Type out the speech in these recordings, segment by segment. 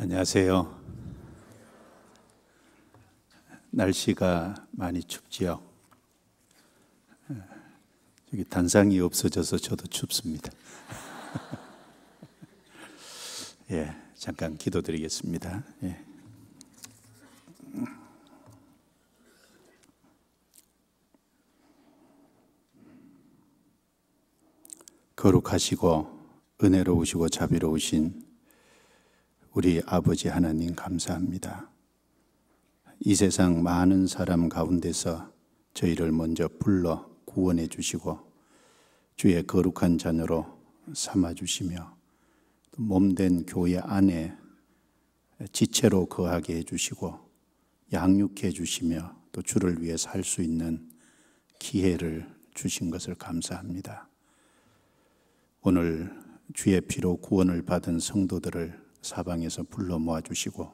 안녕하세요. 날씨가 많이 춥지요. 여기 단상이 없어져서 저도 춥습니다. 예, 잠깐 기도드리겠습니다. 예. 거룩하시고 은혜로우시고 자비로우신 우리 아버지 하나님 감사합니다. 이 세상 많은 사람 가운데서 저희를 먼저 불러 구원해 주시고 주의 거룩한 자녀로 삼아 주시며 몸된 교회 안에 지체로 거하게 해 주시고 양육해 주시며 또 주를 위해 살 수 있는 기회를 주신 것을 감사합니다. 오늘 주의 피로 구원을 받은 성도들을 사방에서 불러 모아주시고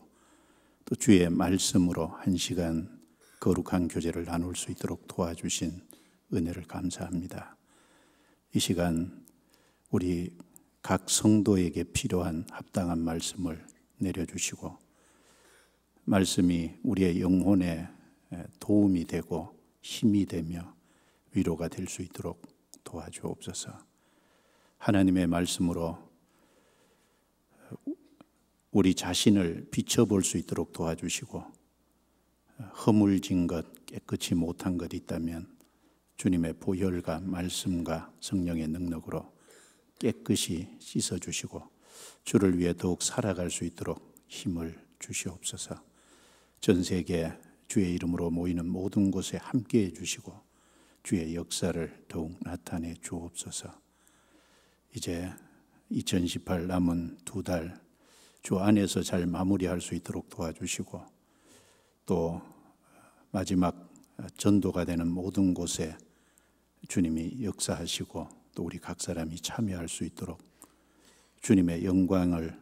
또 주의 말씀으로 한 시간 거룩한 교제를 나눌 수 있도록 도와주신 은혜를 감사합니다. 이 시간 우리 각 성도에게 필요한 합당한 말씀을 내려주시고 말씀이 우리의 영혼에 도움이 되고 힘이 되며 위로가 될 수 있도록 도와주옵소서. 하나님의 말씀으로 우리 자신을 비춰볼 수 있도록 도와주시고 허물진 것, 깨끗이 못한 것 있다면 주님의 보혈과 말씀과 성령의 능력으로 깨끗이 씻어 주시고 주를 위해 더욱 살아갈 수 있도록 힘을 주시옵소서. 전 세계 주의 이름으로 모이는 모든 곳에 함께 해 주시고 주의 역사를 더욱 나타내 주옵소서. 이제 2018 남은 두달 주 안에서 잘 마무리할 수 있도록 도와주시고 또 마지막 전도가 되는 모든 곳에 주님이 역사하시고 또 우리 각 사람이 참여할 수 있도록 주님의 영광을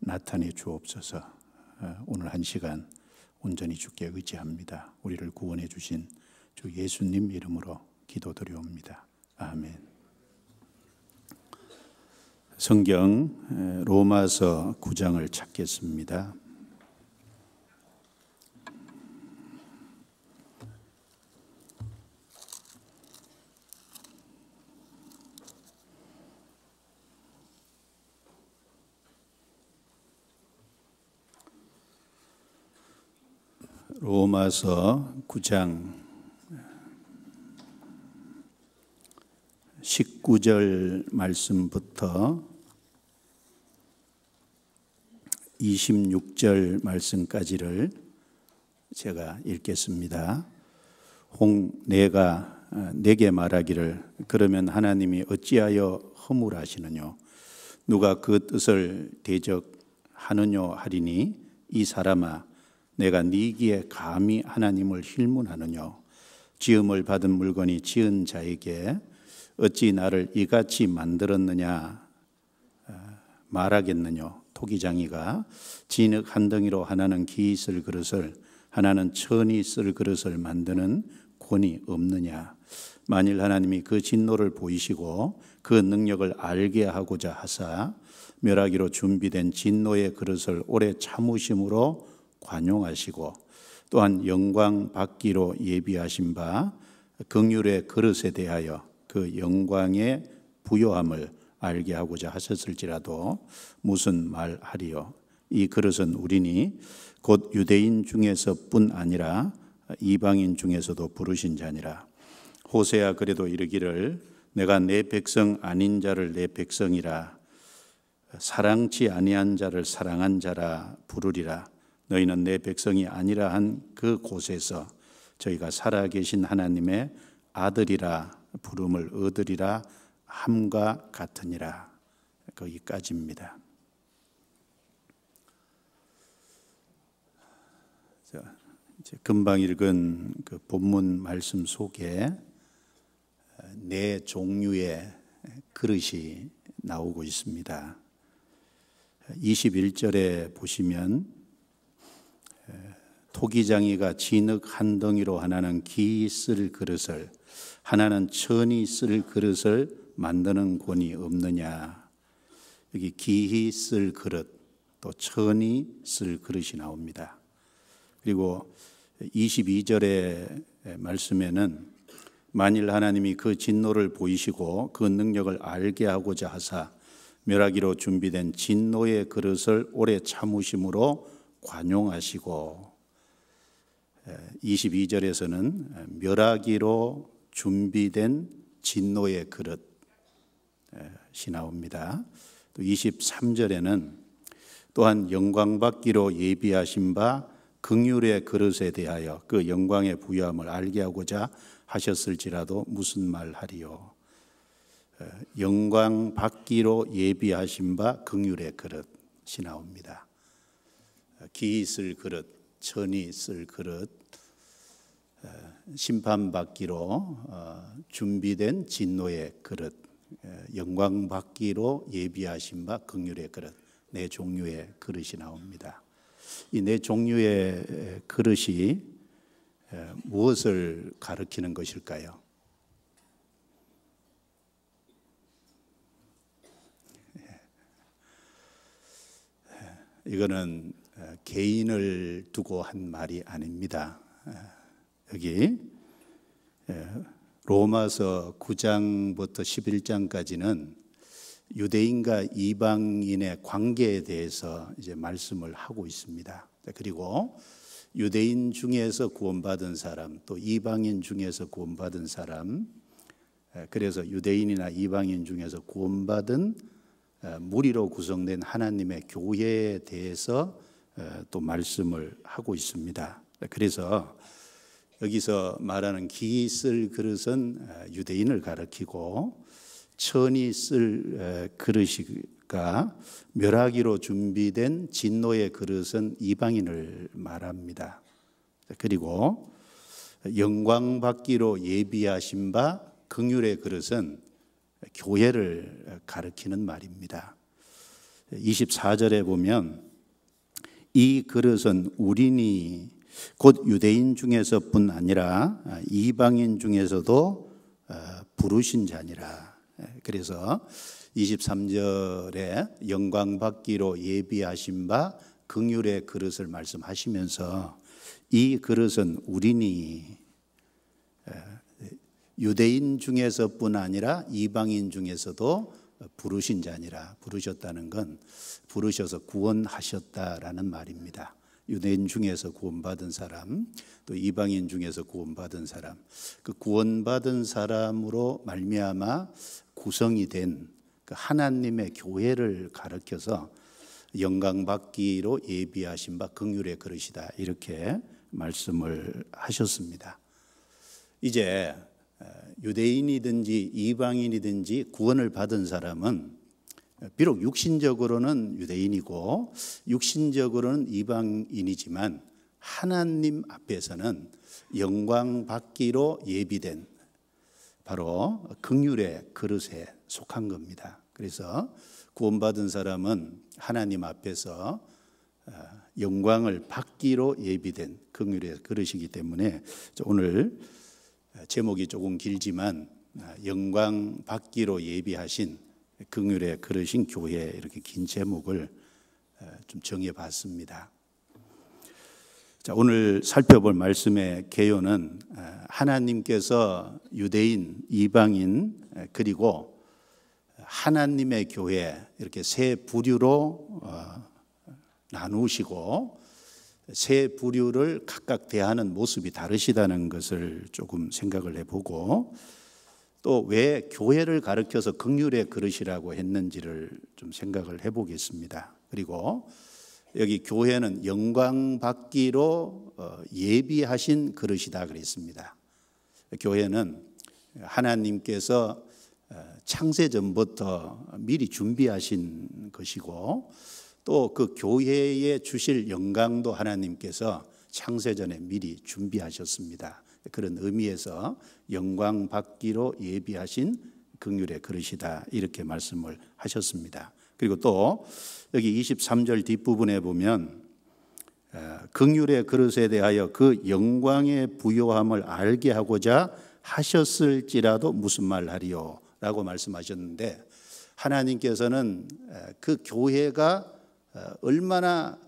나타내 주옵소서 오늘 한 시간 온전히 주께 의지합니다. 우리를 구원해 주신 주 예수님 이름으로 기도드리옵니다. 아멘. 성경 로마서 9장을 찾겠습니다. 로마서 9장 19절 말씀부터 26절 말씀까지를 제가 읽겠습니다. 홍 내가 어, 내게 말하기를 그러면 하나님이 어찌하여 허물하시느뇨 누가 그 뜻을 대적하느뇨 하리니 이 사람아 내가 네기에 감히 하나님을 힐문하느뇨 지음을 받은 물건이 지은 자에게 어찌 나를 이같이 만들었느냐 어, 말하겠느뇨 포기장이가 진흙 한 덩이로 하나는 기쓸 그릇을 하나는 천이 쓸 그릇을 만드는 권이 없느냐 만일 하나님이 그 진노를 보이시고 그 능력을 알게 하고자 하사 멸하기로 준비된 진노의 그릇을 오래 참으심으로 관용하시고 또한 영광 받기로 예비하신 바 긍휼의 그릇에 대하여 그 영광의 부요함을 알게 하고자 하셨을지라도 무슨 말 하리요? 이 그릇은 우리니 곧 유대인 중에서뿐 아니라 이방인 중에서도 부르신 자니라. 호세야 그래도 이르기를 내가 내 백성 아닌 자를 내 백성이라 사랑치 아니한 자를 사랑한 자라 부르리라. 너희는 내 백성이 아니라 한 그 곳에서 저희가 살아계신 하나님의 아들이라 부름을 얻으리라 함과 같으니라. 거기까지입니다. 이제 금방 읽은 그 본문 말씀 속에 어, 네 종류의 그릇이 나오고 있습니다. 21절에 보시면 어, 토기장이가 진흙 한 덩이로 하나는 기쓸 그릇을 하나는 천이 쓸 그릇을 만드는 권이 없느냐. 여기 기히 쓸 그릇, 또 천이 쓸 그릇이 나옵니다. 그리고 22절의 말씀에는 만일 하나님이 그 진노를 보이시고 그 능력을 알게 하고자 하사 멸하기로 준비된 진노의 그릇을 오래 참으심으로 관용하시고 22절에서는 멸하기로 준비된 진노의 그릇 시 나옵니다. 또 23절에는 또한 영광받기로 예비하신 바 긍휼의 그릇에 대하여 그 영광의 부여함을 알게 하고자 하셨을지라도 무슨 말 하리요. 어, 영광 받기로 예비하신 바 긍휼의 그릇이 나옵니다. 어, 기있 그릇, 천이 있 그릇, 어, 심판받기로 준비된 진노의 그릇 예, 영광 받기로 예비하신 바 긍휼의 그릇 내 종류의 그릇이 나옵니다. 이 내 종류의 그릇이 무엇을 가르치는 것일까요? 예, 예, 이거는 개인을 두고 한 말이 아닙니다. 여기 로마서 9장부터 11장까지는 유대인과 이방인의 관계에 대해서 이제 말씀을 하고 있습니다. 네, 그리고 유대인 중에서 구원받은 사람, 또 이방인 중에서 구원받은 사람, 그래서 유대인이나 이방인 중에서 구원받은 무리로 구성된 하나님의 교회에 대해서 또 말씀을 하고 있습니다. 네, 그래서 여기서 말하는 기쓸 그릇은 유대인을 가르키고 천이 쓸 그릇이가 멸하기로 준비된 진노의 그릇은 이방인을 말합니다. 그리고 영광 받기로 예비하신 바 긍휼의 그릇은 교회를 가르키는 말입니다. 24절에 보면 이 그릇은 우리니 곧 유대인 중에서뿐 아니라 아, 이방인 중에서도 아, 부르신 자니라. 예, 그래서 23절에 영광 받기로 예비하신 바 긍휼의 그릇을 말씀하시면서 이 그릇은 우리니 예, 유대인 중에서뿐 아니라 이방인 중에서도 부르신 자니라 부르셨다는 건 부르셔서 구원하셨다라는 말입니다. 유대인 중에서 구원받은 사람, 또 이방인 중에서 구원받은 사람, 그 구원받은 사람으로 말미암아 구성이 된그 하나님의 교회를 가르켜서 영광 받기로 예비하신 바 긍휼의 그릇이다 이렇게 말씀을 하셨습니다. 이제 어, 유대인이든지 이방인이든지 구원을 받은 사람은 비록 육신적으로는 유대인이고 육신적으로는 이방인이지만 하나님 앞에서는 영광 받기로 예비된 바로 극률의 그릇에 속한 겁니다. 그래서 구원받은 사람은 하나님 앞에서 어, 영광을 받기로 예비된 극률의 그릇이기 때문에 오늘 어, 제목이 조금 길지만 어, 영광 받기로 예비하신 긍휼의 그러신 교회 이렇게 긴 제목을 좀 정해봤습니다. 자, 오늘 살펴볼 말씀의 개요는 하나님께서 유대인, 이방인 그리고 하나님의 교회 이렇게 세 부류로 어, 나누시고 세 부류를 각각 대하는 모습이 다르시다는 것을 조금 생각을 해보고 또왜 교회를 가르켜서 극률의 그릇이라고 했는지를 좀 생각을 해보겠습니다. 그리고 여기 교회는 영광 받기로 어, 예비하신 그릇이다 그랬습니다. 교회는 하나님께서 어, 창세 전부터 미리 준비하신 것이고 또 그 교회에 주실 영광도 하나님께서 창세 전에 미리 준비하셨습니다. 그런 의미에서 영광 받기로 예비하신 극률의 그릇이다 이렇게 말씀을 하셨습니다. 그리고 또 여기 23절 뒷부분에 보면 극률의 어, 그릇에 대하여 그 영광의 부요함을 알게 하고자 하셨을지라도 무슨 말 하리요 라고 말씀하셨는데 하나님께서는 어, 그 교회가 어, 얼마나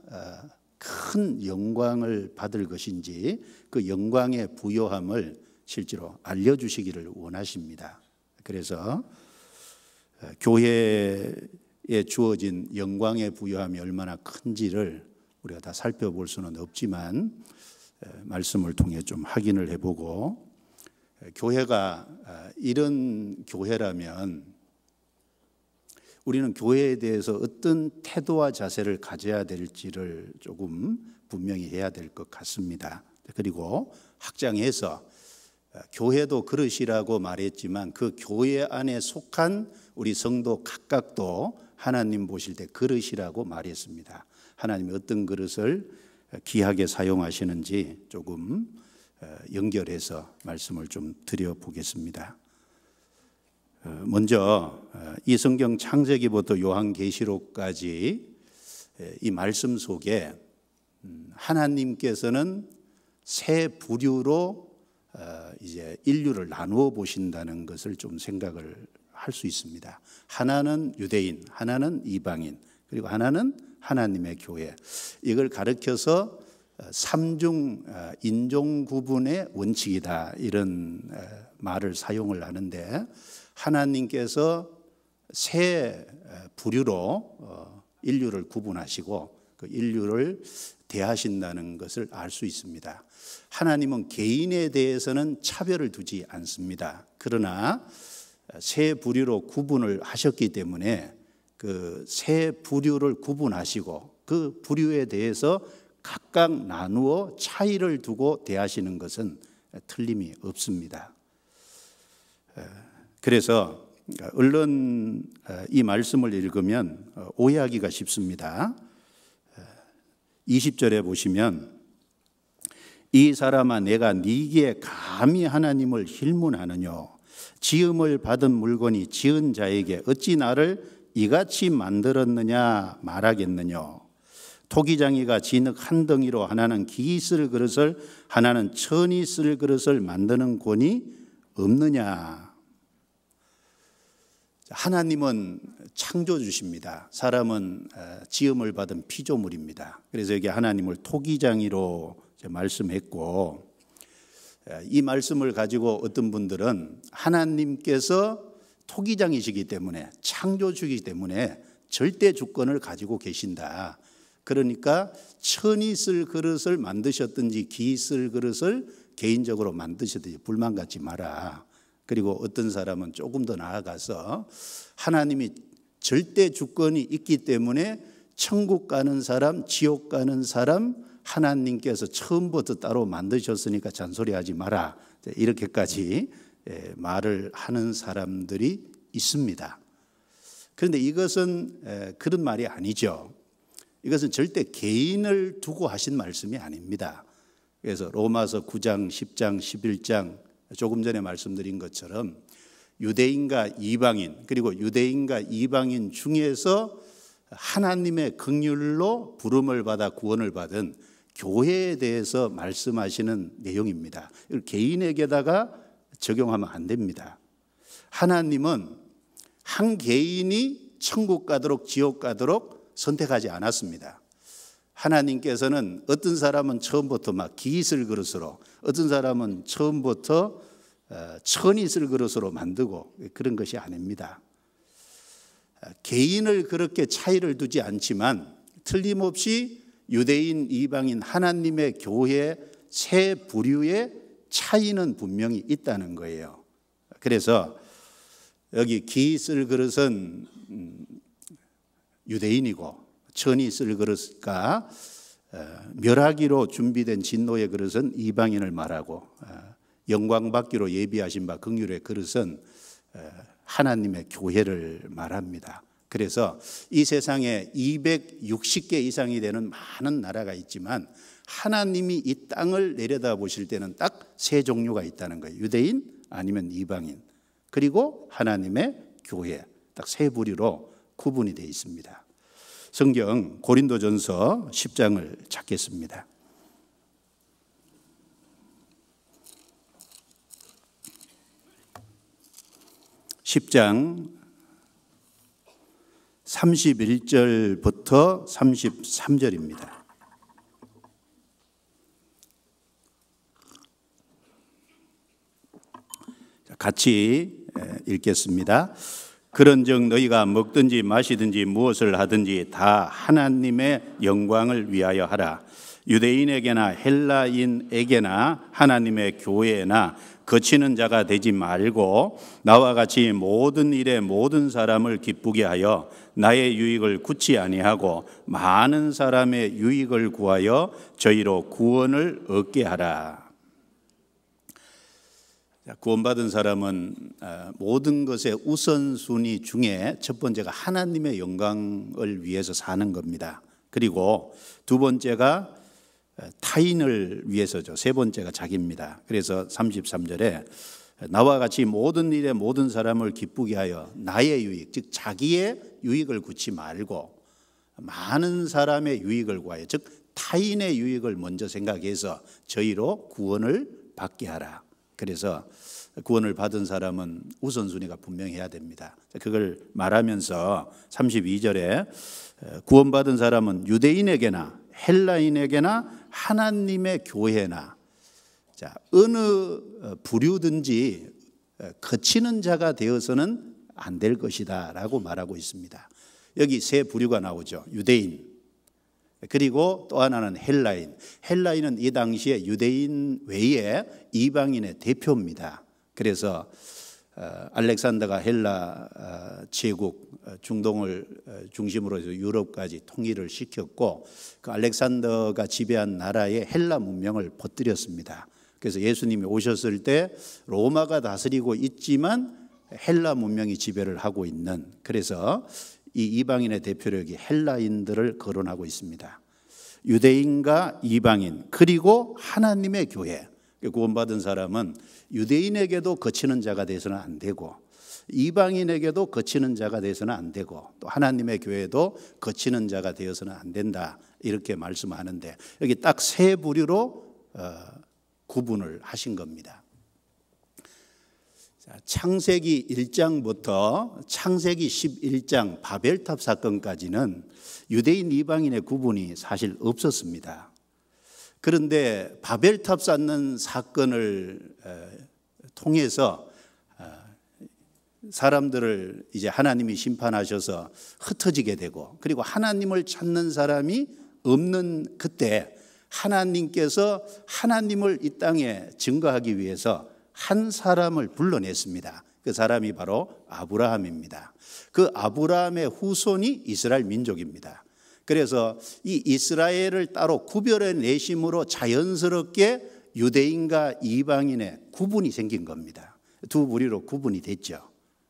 큰 영광을 받을 것인지 그 영광의 부여함을 실제로 알려주시기를 원하십니다. 그래서 어, 교회에 주어진 영광의 부여함이 얼마나 큰지를 우리가 다 살펴볼 수는 없지만 어, 말씀을 통해 좀 확인을 해보고 어, 교회가 이런 교회라면 우리는 교회에 대해서 어떤 태도와 자세를 가져야 될지를 조금 분명히 해야 될 것 같습니다. 그리고 학장에서 어, 교회도 그릇이라고 말했지만 그 교회 안에 속한 우리 성도 각각도 하나님 보실 때 그릇이라고 말했습니다. 하나님이 어떤 그릇을 어, 귀하게 사용하시는지 조금 어, 연결해서 말씀을 좀 드려보겠습니다. 어, 먼저 어, 이 성경 창세기부터 요한계시록까지 이 말씀 속에 음, 하나님께서는 세 부류로 어, 이제 인류를 나누어 보신다는 것을 좀 생각을 할 수 있습니다. 하나는 유대인, 하나는 이방인, 그리고 하나는 하나님의 교회. 이걸 가르켜서 삼중 인종 구분의 원칙이다 이런 말을 사용을 하는데 하나님께서 세 부류로 어, 인류를 구분하시고 그 인류를 대하신다는 것을 알 수 있습니다. 하나님은 개인에 대해서는 차별을 두지 않습니다. 그러나 세 부류로 구분을 하셨기 때문에 그 세 부류를 구분하시고 그 부류에 대해서 각각 나누어 차이를 두고 대하시는 것은 틀림이 없습니다. 그래서 얼른 어, 이 말씀을 읽으면 어, 오해하기가 쉽습니다. 20절에 어, 보시면 이 사람아 내가 네게 감히 하나님을 힐문하느뇨 지음을 받은 물건이 지은 자에게 어찌 나를 이같이 만들었느냐 말하겠느뇨 토기장이가 진흙 한 덩이로 하나는 기이 쓸 그릇을 하나는 천이 쓸 그릇을 만드는 권이 없느냐 하나님은 창조주십니다. 사람은 어, 지음을 받은 피조물입니다. 그래서 여기 하나님을 토기장이로 말씀했고 어, 이 말씀을 가지고 어떤 분들은 하나님께서 토기장이시기 때문에 창조주이기 때문에 절대 주권을 가지고 계신다. 그러니까 천이 쓸 그릇을 만드셨든지 기쓸 그릇을 개인적으로 만드셨든지 불만 갖지 마라. 그리고 어떤 사람은 조금 더 나아가서 하나님이 절대 주권이 있기 때문에 천국 가는 사람, 지옥 가는 사람 하나님께서 처음부터 따로 만드셨으니까 잔소리하지 마라. 네, 이렇게까지 예, 말을 하는 사람들이 있습니다. 그런데 이것은 예, 그런 말이 아니죠. 이것은 절대 개인을 두고 하신 말씀이 아닙니다. 그래서 로마서 9장, 10장, 11장 조금 전에 말씀드린 것처럼 유대인과 이방인 그리고 유대인과 이방인 중에서 하나님의 극률로 부름을 받아 구원을 받은 교회에 대해서 말씀하시는 내용입니다. 개인에게다가 적용하면 안 됩니다. 하나님은 한 개인이 천국 가도록 지옥 가도록 선택하지 않았습니다. 하나님께서는 어떤 사람은 처음부터 막 기슬 이 그릇으로, 어떤 사람은 처음부터 어, 천이슬 그릇으로 만들고 그런 것이 아닙니다. 어, 개인을 그렇게 차이를 두지 않지만 틀림없이 유대인, 이방인, 하나님의 교회 세 부류의 차이는 분명히 있다는 거예요. 그래서 여기 기슬 이 그릇은 음, 유대인이고 천이 쓸 그릇과 어, 멸하기로 준비된 진노의 그릇은 이방인을 말하고 어, 영광받기로 예비하신 바 긍휼의 그릇은 어, 하나님의 교회를 말합니다. 그래서 이 세상에 260개 이상이 되는 많은 나라가 있지만 하나님이 이 땅을 내려다 보실 때는 딱 세 종류가 있다는 거예요. 유대인 아니면 이방인 그리고 하나님의 교회 딱 세 부류로 구분이 되어 있습니다. 성경 고린도전서 10장을 찾겠습니다. 십장 31절부터 33절입니다. 같이 읽겠습니다. 그런즉 너희가 먹든지 마시든지 무엇을 하든지 다 하나님의 영광을 위하여 하라. 유대인에게나 헬라인에게나 하나님의 교회나 거치는 자가 되지 말고 나와 같이 모든 일에 모든 사람을 기쁘게 하여 나의 유익을 굳지 아니하고 많은 사람의 유익을 구하여 저희로 구원을 얻게 하라. 그러니까 구원받은 사람은 아, 모든 것의 우선순위 중에 첫 번째가 하나님의 영광을 위해서 사는 겁니다. 그리고 두 번째가 아, 타인을 위해서죠. 세 번째가 자기입니다. 그래서 33절에 나와 같이 모든 일에 모든 사람을 기쁘게 하여 나의 유익, 즉 자기의 유익을 굳지 말고 많은 사람의 유익을 구하여 즉 타인의 유익을 먼저 생각해서 저희로 구원을 받게 하라. 그래서 구원을 받은 사람은 우선순위가 분명해야 됩니다. 그걸 말하면서 32절에 어, 구원받은 사람은 유대인에게나 헬라인에게나 하나님의 교회나 자, 어느 어, 부류든지 어, 거치는 자가 되어서는 안 될 것이다 라고 말하고 있습니다. 여기 세 부류가 나오죠. 유대인, 그리고 또 하나는 헬라인. 헬라인은 이 당시에 유대인 외에 이방인의 대표입니다. 그래서 어, 알렉산더가 헬라 어, 제국 어, 중동을 중심으로 해서 유럽까지 통일을 시켰고 그 알렉산더가 지배한 나라의 헬라 문명을 퍼뜨렸습니다. 그래서 예수님이 오셨을 때 로마가 다스리고 있지만 헬라 문명이 지배를 하고 있는 그래서 이 이방인의 대표력이 헬라인들을 거론하고 있습니다. 유대인과 이방인 그리고 하나님의 교회 그 구원받은 사람은 유대인에게도 거치는 자가 되서는 안 되고 이방인에게도 거치는 자가 되서는 안 되고 또 하나님의 교회도 거치는 자가 되어서는 안 된다 이렇게 말씀하는데 여기 딱 세 부류로 어, 구분을 하신 겁니다. 창세기 1장부터 창세기 11장 바벨탑 사건까지는 유대인 이방인의 구분이 사실 없었습니다. 그런데 바벨탑 쌓는 사건을 통해서 아, 사람들을 이제 하나님이 심판하셔서 흩어지게 되고 그리고 하나님을 찾는 사람이 없는 그때 하나님께서 하나님을 이 땅에 증거하기 위해서 한 사람을 불러냈습니다. 그 사람이 바로 아브라함입니다. 그 아브라함의 후손이 이스라엘 민족입니다. 그래서 이 이스라엘을 따로 구별해 내심으로 자연스럽게 유대인과 이방인의 구분이 생긴 겁니다. 두부리로 구분이 됐죠.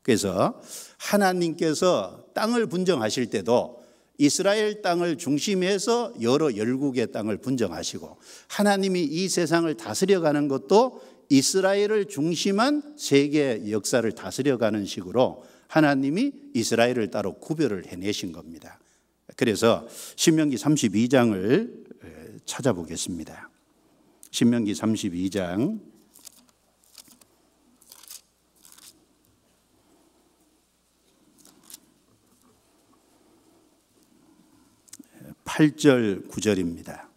그래서 하나님께서 땅을 분정하실 때도 이스라엘 땅을 중심해서 여러 열국의 땅을 분정하시고 하나님이 이 세상을 다스려가는 것도 이스라엘을 중심한 세계 역사를 다스려가는 식으로 하나님이 이스라엘을 따로 구별을 해내신 겁니다. 그래서 신명기 32장을 찾아보겠습니다. 신명기 32장 8절 9절입니다.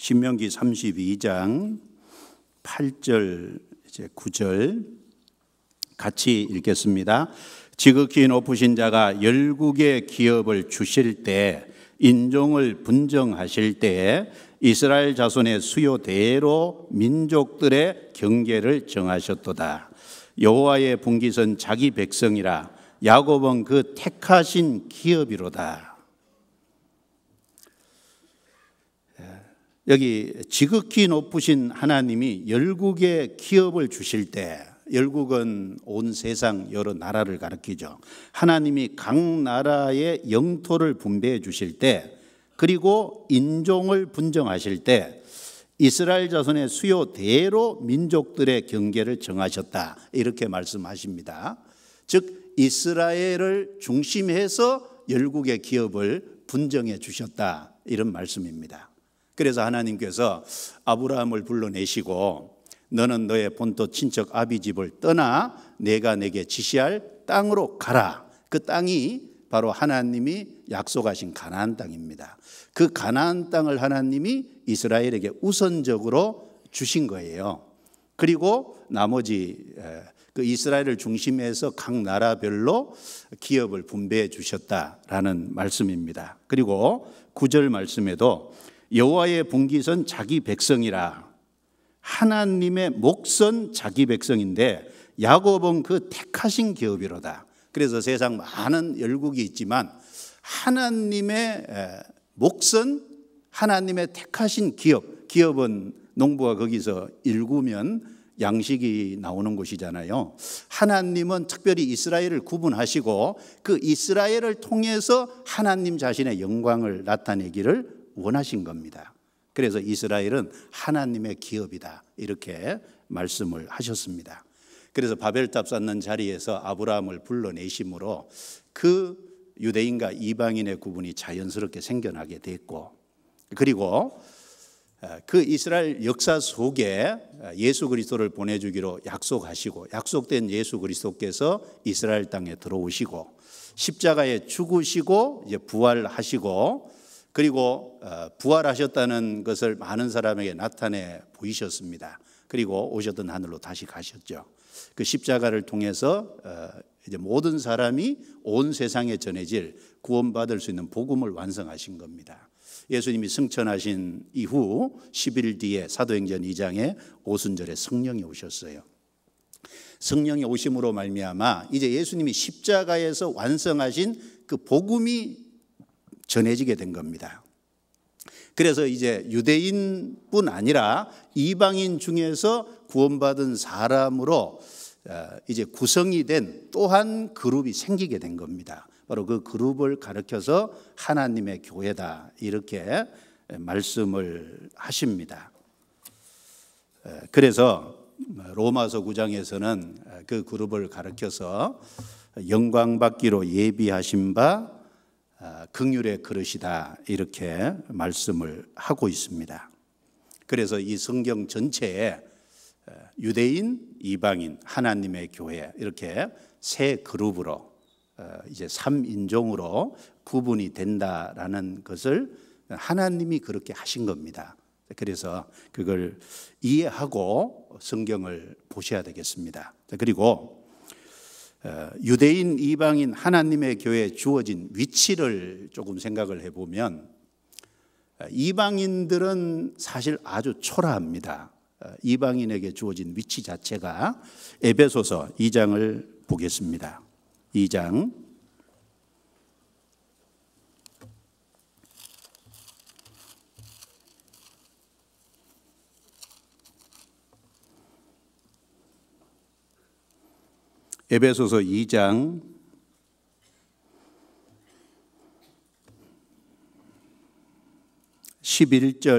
신명기 32장 8절 이제 9절 같이 읽겠습니다. 지극히 높으신 자가 열국의 기업을 주실 때 인종을 분정하실 때 이스라엘 자손의 수요대로 민족들의 경계를 정하셨도다. 여호와의 분기선 자기 백성이라 야곱은 그 택하신 기업이로다. 여기 지극히 높으신 하나님이 열국에 기업을 주실 때 열국은 온 세상 여러 나라를 가리키죠. 하나님이 각 나라의 영토를 분배해 주실 때 그리고 인종을 분정하실 때 이스라엘 자손의 수요 대로 민족들의 경계를 정하셨다. 이렇게 말씀하십니다. 즉 이스라엘을 중심해서 열국의 기업을 분정해 주셨다. 이런 말씀입니다. 그래서 하나님께서 아브라함을 불러내시고 너는 너의 본토 친척 아비 집을 떠나 내가 내게 지시할 땅으로 가라. 그 땅이 바로 하나님이 약속하신 가나안 땅입니다. 그 가나안 땅을 하나님이 이스라엘에게 우선적으로 주신 거예요. 그리고 나머지 그 이스라엘을 중심해서 각 나라별로 기업을 분배해 주셨다라는 말씀입니다. 그리고 구절 말씀에도 여호와의 분기선 자기 백성이라 하나님의 목선 자기 백성인데 야곱은 그 택하신 기업이로다. 그래서 세상 많은 열국이 있지만 하나님의 목선 하나님의 택하신 기업 기업은 농부가 거기서 일구면 양식이 나오는 곳이잖아요. 하나님은 특별히 이스라엘을 구분하시고 그 이스라엘을 통해서 하나님 자신의 영광을 나타내기를 원하신 겁니다. 그래서 이스라엘은 하나님의 기업이다. 이렇게 말씀을 하셨습니다. 그래서 바벨탑 쌓는 자리에서 아브라함을 불러내심으로 그 유대인과 이방인의 구분이 자연스럽게 생겨나게 됐고 그리고 아, 그 이스라엘 역사 속에 아, 예수 그리스도를 보내주기로 약속하시고 약속된 예수 그리스도께서 이스라엘 땅에 들어오시고 십자가에 죽으시고 이제 부활하시고 그리고 어, 부활하셨다는 것을 많은 사람에게 나타내 보이셨습니다. 그리고 오셨던 하늘로 다시 가셨죠. 그 십자가를 통해서 어, 이제 모든 사람이 온 세상에 전해질 구원받을 수 있는 복음을 완성하신 겁니다. 예수님이 승천하신 이후 10일 뒤에 사도행전 2장에 오순절에 성령이 오셨어요. 성령의 오심으로 말미암아 이제 예수님이 십자가에서 완성하신 그 복음이 전해지게 된 겁니다. 그래서 이제 유대인뿐 아니라 이방인 중에서 구원받은 사람으로 어, 이제 구성이 된 또한 그룹이 생기게 된 겁니다. 바로 그 그룹을 가르켜서 하나님의 교회다 이렇게 말씀을 하십니다. 어, 그래서 로마서 9장에서는 그 그룹을 가르켜서 영광받기로 예비하신 바 극률의 아, 그릇이다 이렇게 말씀을 하고 있습니다. 그래서 이 성경 전체에 어, 유대인, 이방인, 하나님의 교회 이렇게 세 그룹으로 어, 이제 3인종으로 구분이 된다라는 것을 하나님이 그렇게 하신 겁니다. 그래서 그걸 이해하고 성경을 보셔야 되겠습니다. 그리고 어, 유대인 이방인 하나님의 교회에 주어진 위치를 조금 생각을 해보면 어, 이방인들은 사실 아주 초라합니다. 어, 이방인에게 주어진 위치 자체가 에베소서 2장을 보겠습니다. 2장 에베소서 2장 11절부터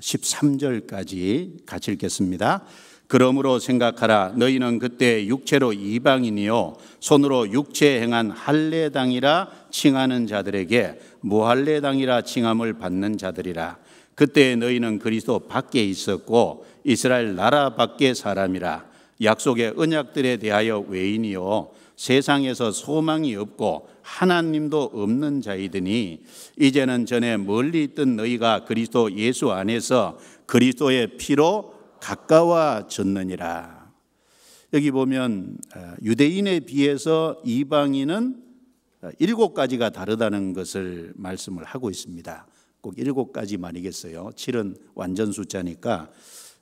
13절까지 같이 읽겠습니다. 그러므로 생각하라 너희는 그때 육체로 이방인이요 손으로 육체 행한 할례당이라 칭하는 자들에게 무할례당이라 칭함을 받는 자들이라 그때 너희는 그리스도 밖에 있었고 이스라엘 나라 밖의 사람이라 약속의 은약들에 대하여 외인이요 세상에서 소망이 없고 하나님도 없는 자이더니 이제는 전에 멀리 있던 너희가 그리스도 예수 안에서 그리스도의 피로 가까워졌느니라. 여기 보면 어, 유대인에 비해서 이방인은 어, 일곱 가지가 다르다는 것을 말씀을 하고 있습니다. 꼭 일곱 가지 만이겠어요 7은 완전 숫자니까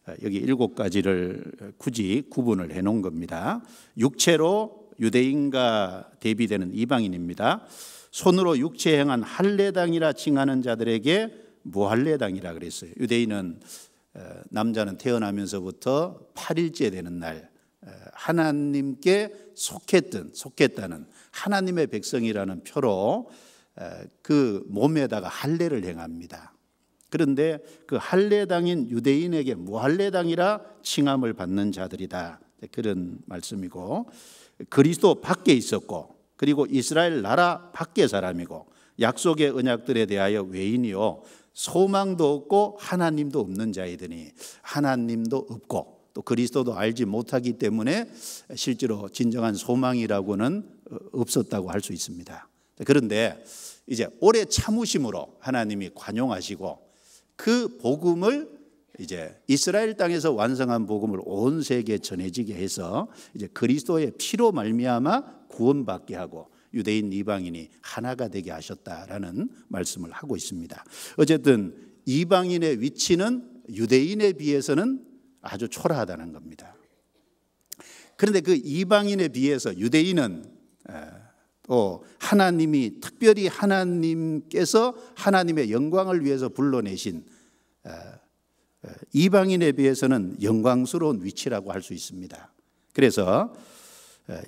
어, 여기 일곱 가지를 굳이 구분을 해 놓은 겁니다. 육체로 유대인과 대비되는 이방인입니다. 손으로 육체 행한 할례당이라 칭하는 자들에게 무할례당이라 그랬어요. 유대인은 어, 남자는 태어나면서부터 8일째 되는 날 어, 하나님께 속했던 속했다는 하나님의 백성이라는 표로 그 몸에다가 할례를 행합니다. 그런데 그 할례당인 유대인에게 무할례당이라 칭함을 받는 자들이다. 그런 말씀이고 그리스도 밖에 있었고 그리고 이스라엘 나라 밖의 사람이고 약속의 언약들에 대하여 외인이요 소망도 없고 하나님도 없는 자이더니 하나님도 없고 또 그리스도도 알지 못하기 때문에 실제로 진정한 소망이라고는 없었다고 할 수 있습니다. 그런데 이제 오래 참으심으로 하나님이 관용하시고 그 복음을 이제 이스라엘 땅에서 완성한 복음을 온 세계에 전해지게 해서 이제 그리스도의 피로 말미암아 구원받게 하고 유대인 이방인이 하나가 되게 하셨다라는 말씀을 하고 있습니다. 어쨌든 이방인의 위치는 유대인에 비해서는 아주 초라하다는 겁니다. 그런데 그 이방인에 비해서 유대인은 또 어, 하나님이 특별히 하나님께서 하나님의 영광을 위해서 불러내신 어, 어, 이방인에 비해서는 영광스러운 위치라고 할 수 있습니다. 그래서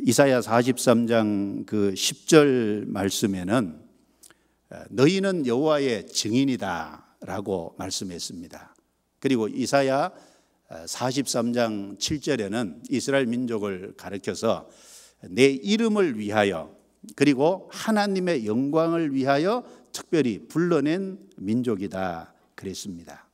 이사야 43장 그 10절 말씀에는 너희는 여호와의 증인이다라고 말씀했습니다. 그리고 이사야 43장 7절에는 이스라엘 민족을 가르켜서 내 이름을 위하여 그리고 하나님의 영광을 위하여 특별히 불러낸 민족이다 그랬습니다.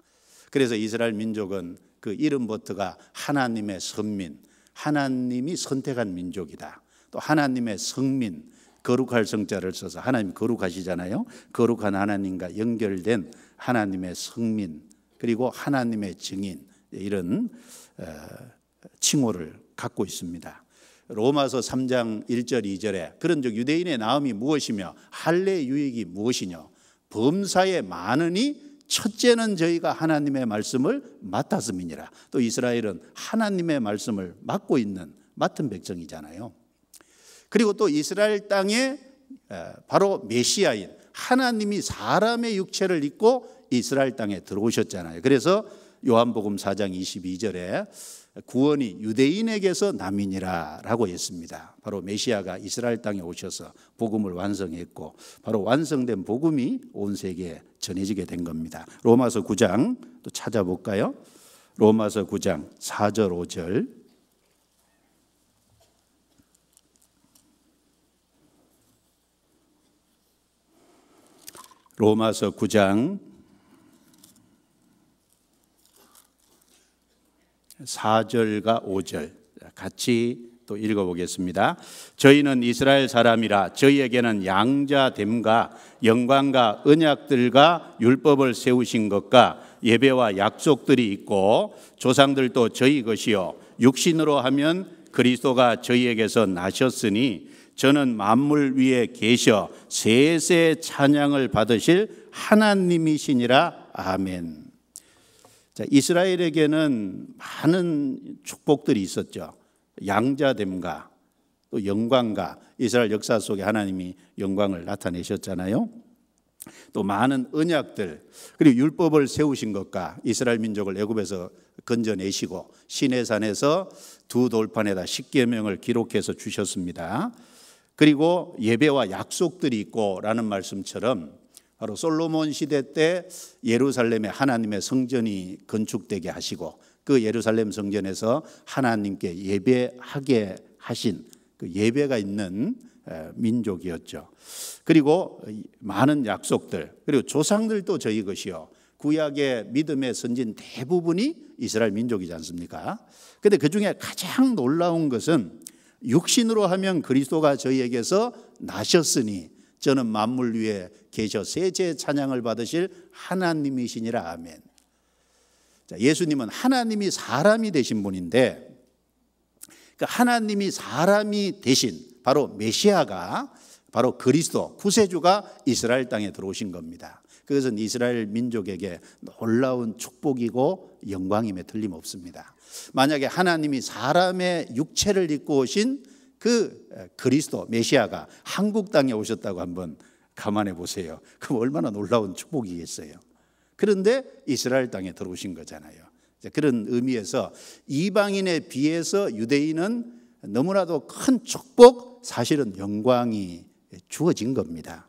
그래서 이스라엘 민족은 그 이름부터가 하나님의 선민, 하나님이 선택한 민족이다. 또 하나님의 성민, 거룩할 성자를 써서 하나님 거룩하시잖아요. 거룩한 하나님과 연결된 하나님의 성민 그리고 하나님의 증인 이런 어, 칭호를 갖고 있습니다. 로마서 3장 1절 2절에 그런즉 유대인의 나음이 무엇이며 할례 유익이 무엇이냐 범사에 많으니 첫째는 저희가 하나님의 말씀을 맡았음이니라. 또 이스라엘은 하나님의 말씀을 맡고 있는 맡은 백성이잖아요. 그리고 또 이스라엘 땅에 바로 메시아인 하나님이 사람의 육체를 입고 이스라엘 땅에 들어오셨잖아요. 그래서 요한복음 4장 22절에 구원이 유대인에게서 남인이라라고 했습니다. 바로 메시아가 이스라엘 땅에 오셔서 복음을 완성했고 바로 완성된 복음이 온 세계에 전해지게 된 겁니다. 로마서 9장 또 찾아볼까요? 로마서 9장 4절 5절 로마서 9장 4절과 5절 같이 또 읽어보겠습니다. 저희는 이스라엘 사람이라 저희에게는 양자됨과 영광과 언약들과 율법을 세우신 것과 예배와 약속들이 있고 조상들도 저희 것이요 육신으로 하면 그리스도가 저희에게서 나셨으니 저는 만물 위에 계셔 세세 찬양을 받으실 하나님이시니라 아멘. 자, 이스라엘에게는 많은 축복들이 있었죠. 양자됨과 또 영광과 이스라엘 역사 속에 하나님이 영광을 나타내셨잖아요. 또 많은 언약들 그리고 율법을 세우신 것과 이스라엘 민족을 애굽에서 건져내시고 시내산에서 두 돌판에다 십계명을 기록해서 주셨습니다. 그리고 예배와 약속들이 있고라는 말씀처럼 바로 솔로몬 시대 때 예루살렘에 하나님의 성전이 건축되게 하시고 그 예루살렘 성전에서 하나님께 예배하게 하신 그 예배가 있는 민족이었죠. 그리고 많은 약속들 그리고 조상들도 저희 것이요. 구약의 믿음의 선진 대부분이 이스라엘 민족이지 않습니까? 근데 그 중에 가장 놀라운 것은 육신으로 하면 그리스도가 저희에게서 나셨으니 저는 만물 위에 계셔 세제 찬양을 받으실 하나님이시니라 아멘. 자, 예수님은 하나님이 사람이 되신 분인데 그 하나님이 사람이 되신 바로 메시아가 바로 그리스도 구세주가 이스라엘 땅에 들어오신 겁니다. 그것은 이스라엘 민족에게 놀라운 축복이고 영광임에 틀림없습니다. 만약에 하나님이 사람의 육체를 입고 오신 그 그리스도 메시아가 한국 땅에 오셨다고 한번 감안해 보세요. 그럼 얼마나 놀라운 축복이겠어요. 그런데 이스라엘 땅에 들어오신 거잖아요. 그런 의미에서 이방인에 비해서 유대인은 너무나도 큰 축복, 사실은 영광이 주어진 겁니다.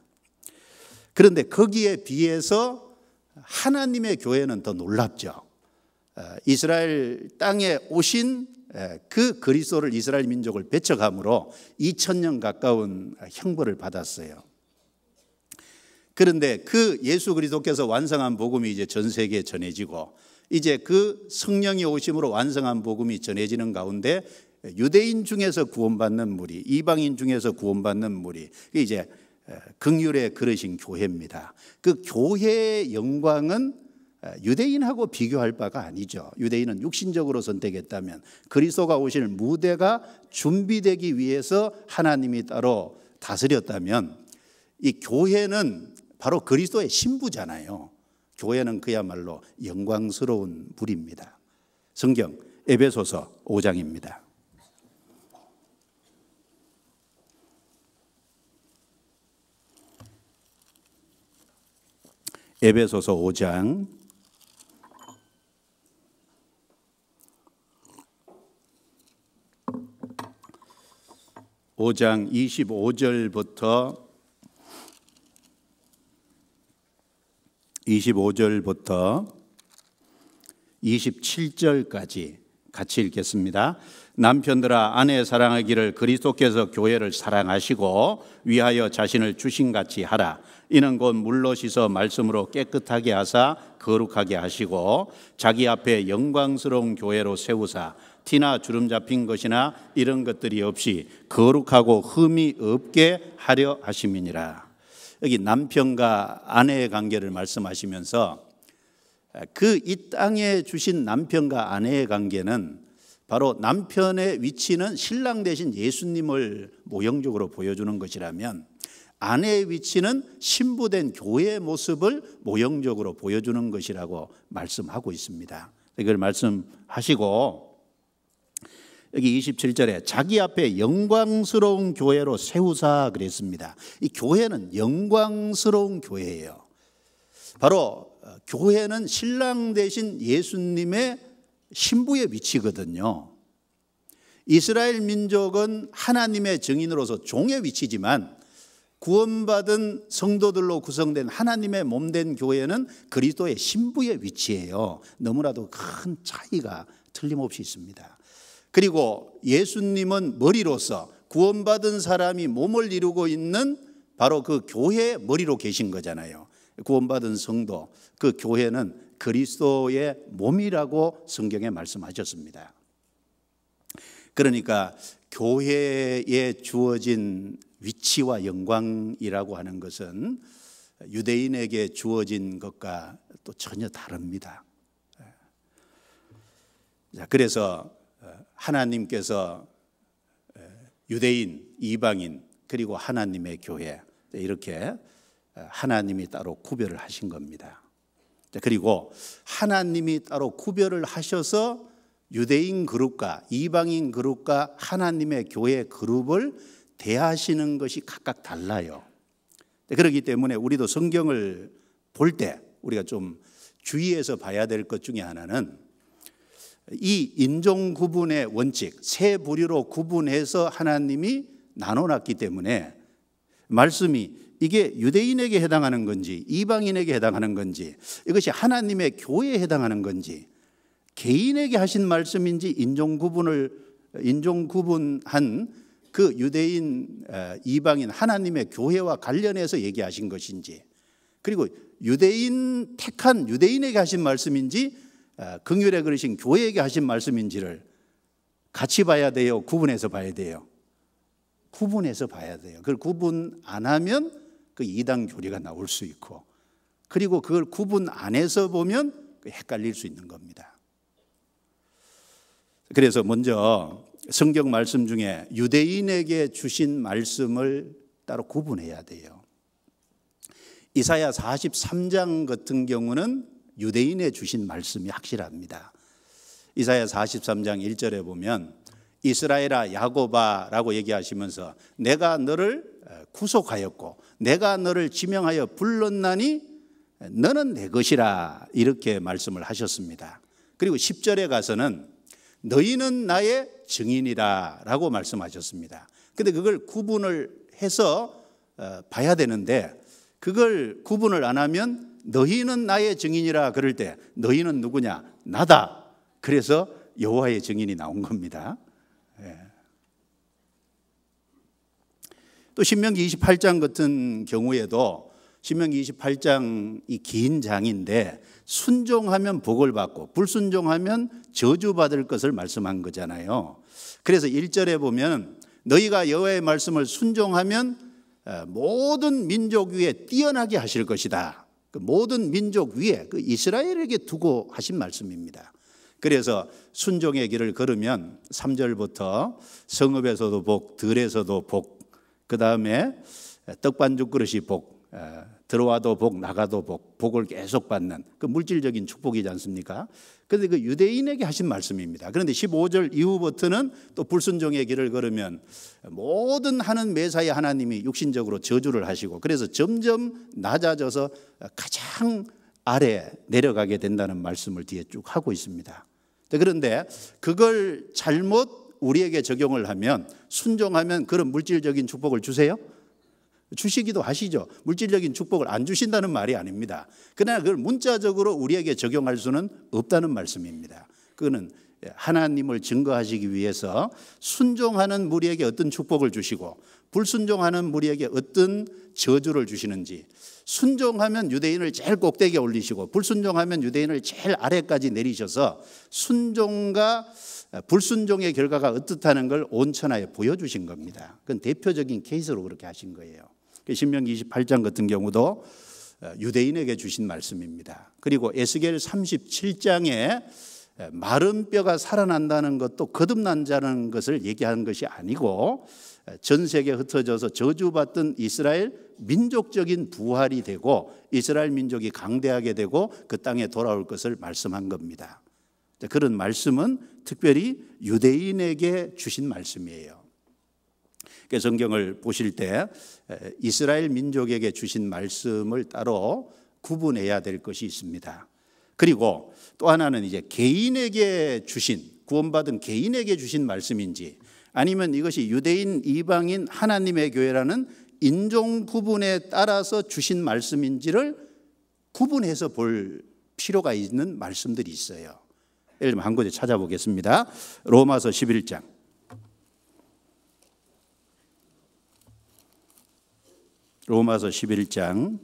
그런데 거기에 비해서 하나님의 교회는 더 놀랍죠. 어, 이스라엘 땅에 오신 예, 그 그리스도를 이스라엘 민족을 배척함으로 2000년 가까운 형벌을 받았어요. 그런데 그 예수 그리스도께서 완성한 복음이 이제 전 세계에 전해지고 이제 그 성령이 오심으로 완성한 복음이 전해지는 가운데 유대인 중에서 구원받는 무리, 이방인 중에서 구원받는 무리, 이제 극률의 그러신 교회입니다. 그 교회의 영광은 유대인하고 비교할 바가 아니죠. 유대인은 육신적으로 선택했다면 그리스도가 오실 무대가 준비되기 위해서 하나님이 따로 다스렸다면 이 교회는 바로 그리스도의 신부잖아요. 교회는 그야말로 영광스러운 불입니다. 성경 에베소서 5장입니다. 에베소서 5장 5장 25절부터 25절부터 27절까지 같이 읽겠습니다. 남편들아 아내 사랑하기를 그리스도께서 교회를 사랑하시고 위하여 자신을 주신 같이 하라. 이는 곧 물로 씻어 말씀으로 깨끗하게 하사 거룩하게 하시고 자기 앞에 영광스러운 교회로 세우사 티나 주름 잡힌 것이나 이런 것들이 없이 거룩하고 흠이 없게 하려 하심이니라. 여기 남편과 아내의 관계를 말씀하시면서 그 이 땅에 주신 남편과 아내의 관계는 바로 남편의 위치는 신랑 대신 예수님을 모형적으로 보여주는 것이라면 아내의 위치는 신부된 교회의 모습을 모형적으로 보여주는 것이라고 말씀하고 있습니다. 이걸 말씀하시고 여기 27절에 자기 앞에 영광스러운 교회로 세우사 그랬습니다. 이 교회는 영광스러운 교회예요. 바로 어, 교회는 신랑 대신 예수님의 신부의 위치거든요. 이스라엘 민족은 하나님의 증인으로서 종의 위치지만 구원받은 성도들로 구성된 하나님의 몸된 교회는 그리스도의 신부의 위치예요. 너무나도 큰 차이가 틀림없이 있습니다. 그리고 예수님은 머리로서 구원받은 사람이 몸을 이루고 있는 바로 그 교회 의 머리로 계신 거잖아요. 구원받은 성도, 그 교회는 그리스도의 몸이라고 성경에 말씀하셨습니다. 그러니까 교회에 주어진 위치와 영광이라고 하는 것은 유대인에게 주어진 것과 또 전혀 다릅니다. 자, 그래서 하나님께서 유대인, 이방인, 그리고 하나님의 교회 네, 이렇게 하나님이 따로 구별을 하신 겁니다. 그리고 하나님이 따로 구별을 하셔서 유대인 그룹과 이방인 그룹과 하나님의 교회 그룹을 대하시는 것이 각각 달라요. 네, 그렇기 때문에 우리도 성경을 볼 때 우리가 좀 주의해서 봐야 될 것 중에 하나는 이 인종 구분의 원칙, 세 부류로 구분해서 하나님이 나눠놨기 때문에 말씀이 이게 유대인에게 해당하는 건지 이방인에게 해당하는 건지 이것이 하나님의 교회에 해당하는 건지 개인에게 하신 말씀인지 인종 구분을 인종 구분한 그 유대인 이방인 하나님의 교회와 관련해서 얘기하신 것인지 그리고 유대인 택한 유대인에게 하신 말씀인지 어, 긍휼의 그러신 교회에게 하신 말씀인지를 같이 봐야 돼요. 구분해서 봐야 돼요. 구분해서 봐야 돼요. 그걸 구분 안 하면 그 이단 교리가 나올 수 있고 그리고 그걸 구분 안 해서 보면 그 헷갈릴 수 있는 겁니다. 그래서 먼저 성경 말씀 중에 유대인에게 주신 말씀을 따로 구분해야 돼요. 이사야 43장 같은 경우는 유대인에 주신 말씀이 확실합니다. 이사야 43장 1절에 보면 이스라엘아 야고바라고 얘기하시면서 내가 너를 구속하였고 내가 너를 지명하여 불렀나니 너는 내 것이라 이렇게 말씀을 하셨습니다. 그리고 10절에 가서는 너희는 나의 증인이다라고 말씀하셨습니다. 근데 그걸 구분을 해서 어, 봐야 되는데 그걸 구분을 안 하면 너희는 나의 증인이라 그럴 때 너희는 누구냐? 나다. 그래서 여호와의 증인이 나온 겁니다. 예. 또 신명기 28장 같은 경우에도 신명기 28장이 긴 장인데 순종하면 복을 받고 불순종하면 저주받을 것을 말씀한 거잖아요. 그래서 1절에 보면 너희가 여호와의 말씀을 순종하면 어, 모든 민족 위에 뛰어나게 하실 것이다. 그 모든 민족 위에 그 이스라엘에게 두고 하신 말씀입니다. 그래서 순종의 길을 걸으면 3절부터 성읍에서도 복, 들에서도 복, 그 다음에 떡반죽 그릇이 복, 들어와도 복, 나가도 복, 복을 계속 받는 그 물질적인 축복이지 않습니까? 그런데 그 유대인에게 하신 말씀입니다. 그런데 15절 이후부터는 또 불순종의 길을 걸으면 모든 하는 매사에 하나님이 육신적으로 저주를 하시고 그래서 점점 낮아져서 가장 아래 내려가게 된다는 말씀을 뒤에 쭉 하고 있습니다. 네, 그런데 그걸 잘못 우리에게 적용을 하면 순종하면 그런 물질적인 축복을 주세요? 주시기도 하시죠. 물질적인 축복을 안 주신다는 말이 아닙니다. 그러나 그걸 문자적으로 우리에게 적용할 수는 없다는 말씀입니다. 그거는 예, 하나님을 증거하시기 위해서 순종하는 무리에게 어떤 축복을 주시고 불순종하는 무리에게 어떤 저주를 주시는지 순종하면 유대인을 제일 꼭대기에 올리시고 불순종하면 유대인을 제일 아래까지 내리셔서 순종과 아, 불순종의 결과가 어떻다는 걸 온천하에 보여주신 겁니다. 그건 대표적인 케이스로 그렇게 하신 거예요. 그 신명기 28장 같은 경우도 어, 유대인에게 주신 말씀입니다. 그리고 에스겔 37장에 어, 마른 뼈가 살아난다는 것도 거듭난다는 것을 얘기하는 것이 아니고 어, 전 세계에 흩어져서 저주받던 이스라엘 민족적인 부활이 되고 이스라엘 민족이 강대하게 되고 그 땅에 돌아올 것을 말씀한 겁니다. 그런 말씀은 특별히 유대인에게 주신 말씀이에요. 성경을 보실 때 이스라엘 민족에게 주신 말씀을 따로 구분해야 될 것이 있습니다. 그리고 또 하나는 이제 개인에게 주신 구원받은 개인에게 주신 말씀인지 아니면 이것이 유대인 이방인 하나님의 교회라는 인종 구분에 따라서 주신 말씀인지를 구분해서 볼 필요가 있는 말씀들이 있어요. 예를 들면 한 곳에 찾아보겠습니다. 로마서 11장 로마서 11장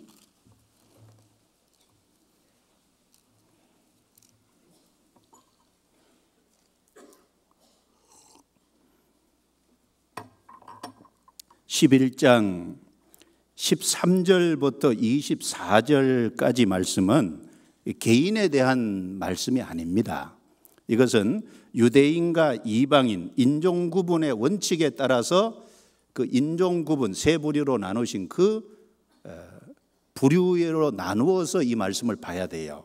11장 13절부터 24절까지 말씀은 개인에 대한 말씀이 아닙니다. 이것은 유대인과 이방인 인종 구분의 원칙에 따라서 그 인종 구분 세 부류로 나누신 그 부류로 나누어서 이 말씀을 봐야 돼요.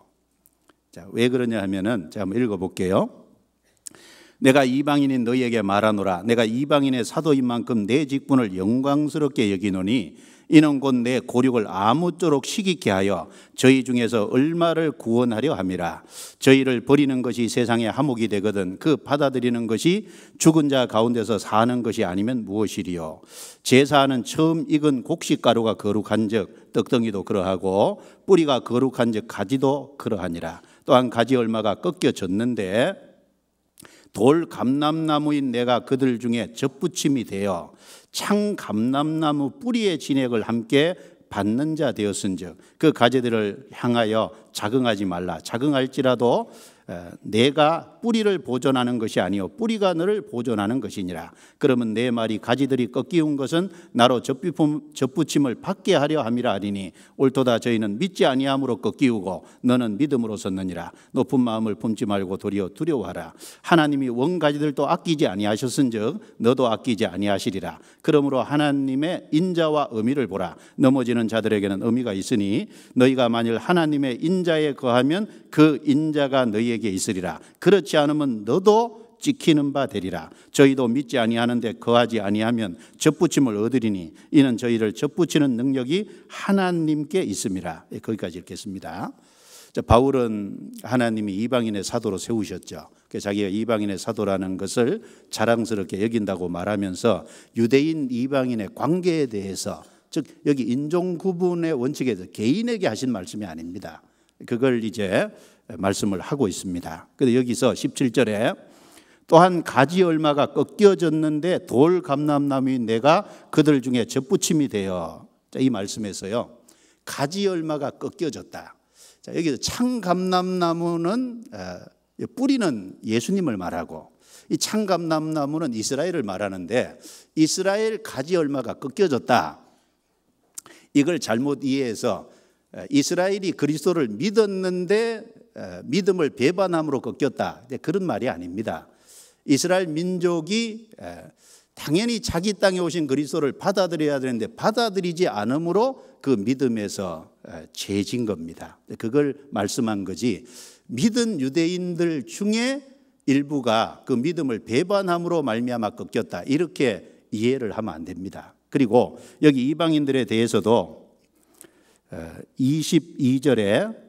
자, 왜 그러냐 하면은 제가 한번 읽어 볼게요. 내가 이방인인 너희에게 말하노라 내가 이방인의 사도인 만큼 내 직분을 영광스럽게 여기노니 이는 곧 내 고륙을 아무쪼록 시기케 하여 저희 중에서 얼마를 구원하려 함이라. 저희를 버리는 것이 세상의 함목이 되거든 그 받아들이는 것이 죽은 자 가운데서 사는 것이 아니면 무엇이리요. 제사는 하 처음 익은 곡식 가루가 거룩한 적 떡덩이도 그러하고 뿌리가 거룩한 적 가지도 그러하니라. 또한 가지 얼마가 꺾여졌는데 돌 감람나무인 내가 그들 중에 접붙임이 되어 창감람나무 뿌리의 진액을 함께 받는 자 되었은즉 그 가지들을 향하여 자긍하지 말라 자긍할지라도 어, 내가 뿌리를 보존하는 것이 아니요 뿌리가 너를 보존하는 것이니라. 그러면 내 말이 가지들이 꺾이운 것은 나로 접비품, 접붙임을 받게 하려 함이라 하리니 옳도다 저희는 믿지 아니함으로 꺾이우고 너는 믿음으로 섰느니라. 높은 마음을 품지 말고 도리어 두려워하라. 하나님이 원가지들도 아끼지 아니하셨은즉 너도 아끼지 아니하시리라. 그러므로 하나님의 인자와 의미를 보라. 넘어지는 자들에게는 의미가 있으니 너희가 만일 하나님의 인자에 거하면 그 인자가 너희에 너희에게 있으리라. 그렇지 않으면 너도 지키는 바 되리라. 저희도 믿지 아니하는데 거하지 아니하면 접붙임을 얻으리니 이는 저희를 접붙이는 능력이 하나님께 있습니다. 예, 거기까지 읽겠습니다. 바울은 하나님이 이방인의 사도로 세우셨죠. 자기가 이방인의 사도라는 것을 자랑스럽게 여긴다고 말하면서 유대인 이방인의 관계에 대해서 즉 여기 인종 구분의 원칙에서 개인에게 하신 말씀이 아닙니다. 그걸 이제 말씀을 하고 있습니다. 그데 여기서 17절에 또한 가지 얼마가 꺾여졌는데 돌 감람나무 내가 그들 중에 접붙임이 되어 자, 이 말씀에서요 가지 얼마가 꺾여졌다. 자, 여기서 창 감람나무는 어, 뿌리는 예수님을 말하고 이 창감람나무는 이스라엘을 말하는데 이스라엘 가지 얼마가 꺾여졌다. 이걸 잘못 이해해서 어, 이스라엘이 그리스도를 믿었는데 어, 믿음을 배반함으로 꺾였다. 그런 말이 아닙니다. 이스라엘 민족이 어, 당연히 자기 땅에 오신 그리스도를 받아들여야 되는데 받아들이지 않으로그 믿음에서 어, 죄진 겁니다. 그걸 말씀한 거지. 믿은 유대인들 중에 일부가 그 믿음을 배반함으로 말미암아 꺾였다. 이렇게 이해를 하면 안 됩니다. 그리고 여기 이방인들에 대해서도 22절에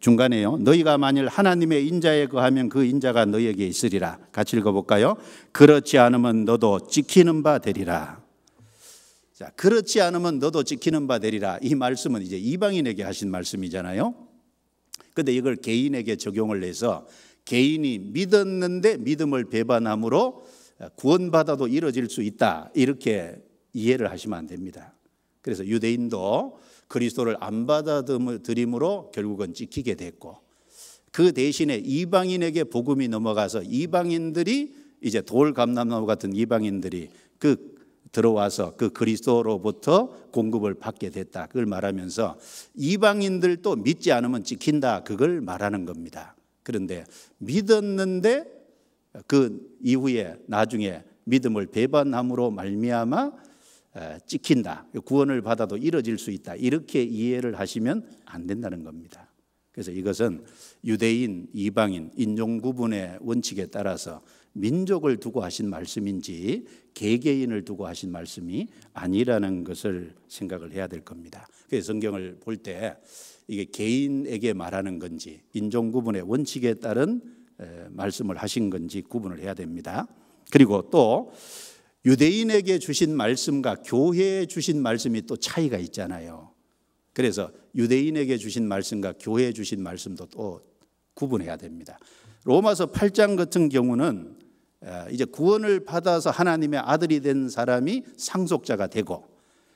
중간에요. 너희가 만일 하나님의 인자에 거하면 그 인자가 너희에게 있으리라. 같이 읽어볼까요? 그렇지 않으면 너도 지키는 바 되리라. 자, 그렇지 않으면 너도 지키는 바 되리라. 이 말씀은 이제 이방인에게 하신 말씀이잖아요. 근데 이걸 개인에게 적용을 해서 개인이 믿었는데 믿음을 배반함으로 구원받아도 이뤄질 수 있다. 이렇게 이해를 하시면 안 됩니다. 그래서 유대인도 그리스도를 안 받아들임으로 결국은 찍히게 됐고 그 대신에 이방인에게 복음이 넘어가서 이방인들이 이제 돌 감람나무 같은 이방인들이 그 들어와서 그 그리스도로부터 공급을 받게 됐다. 그걸 말하면서 이방인들도 믿지 않으면 찍힌다. 그걸 말하는 겁니다. 그런데 믿었는데 그 이후에 나중에 믿음을 배반함으로 말미암아 찍힌다. 구원을 받아도 이뤄질 수 있다. 이렇게 이해를 하시면 안 된다는 겁니다. 그래서 이것은 유대인, 이방인, 인종 구분의 원칙에 따라서 민족을 두고 하신 말씀인지 개개인을 두고 하신 말씀이 아니라는 것을 생각을 해야 될 겁니다. 그래서 성경을 볼 때 이게 개인에게 말하는 건지 인종 구분의 원칙에 따른 말씀을 하신 건지 구분을 해야 됩니다. 그리고 또 유대인에게 주신 말씀과 교회에 주신 말씀이 또 차이가 있잖아요. 그래서 유대인에게 주신 말씀과 교회에 주신 말씀도 또 구분해야 됩니다. 로마서 8장 같은 경우는 이제 구원을 받아서 하나님의 아들이 된 사람이 상속자가 되고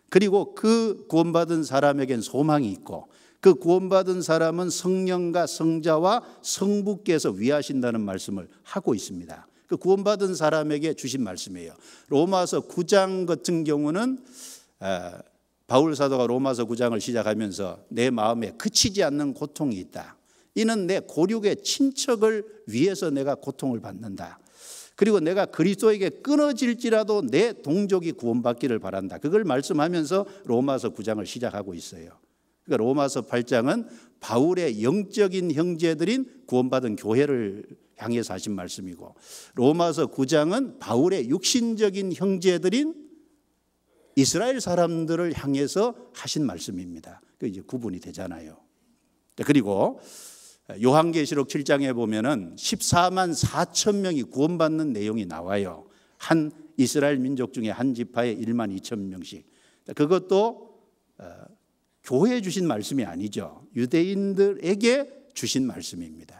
그리고 그 구원받은 사람에겐 소망이 있고 그 구원받은 사람은 성령과 성자와 성부께서 위하신다는 말씀을 하고 있습니다. 그 구원받은 사람에게 주신 말씀이에요. 로마서 9장 같은 경우는 바울 사도가 로마서 9장을 시작하면서 내 마음에 그치지 않는 고통이 있다. 이는 내 고륙의 친척을 위해서 내가 고통을 받는다. 그리고 내가 그리스도에게 끊어질지라도 내 동족이 구원받기를 바란다. 그걸 말씀하면서 로마서 9장을 시작하고 있어요. 그러니까 로마서 8장은 바울의 영적인 형제들인 구원받은 교회를 향해서 하신 말씀이고 로마서 9장은 바울의 육신적인 형제들인 이스라엘 사람들을 향해서 하신 말씀입니다. 그 이제 구분이 되잖아요. 네, 그리고 요한계시록 7장에 보면은 14만 4천 명이 구원받는 내용이 나와요. 한 이스라엘 민족 중에 한 지파에 1만 2천 명씩. 네, 그것도 어, 교회 주신 말씀이 아니죠. 유대인들에게 주신 말씀입니다.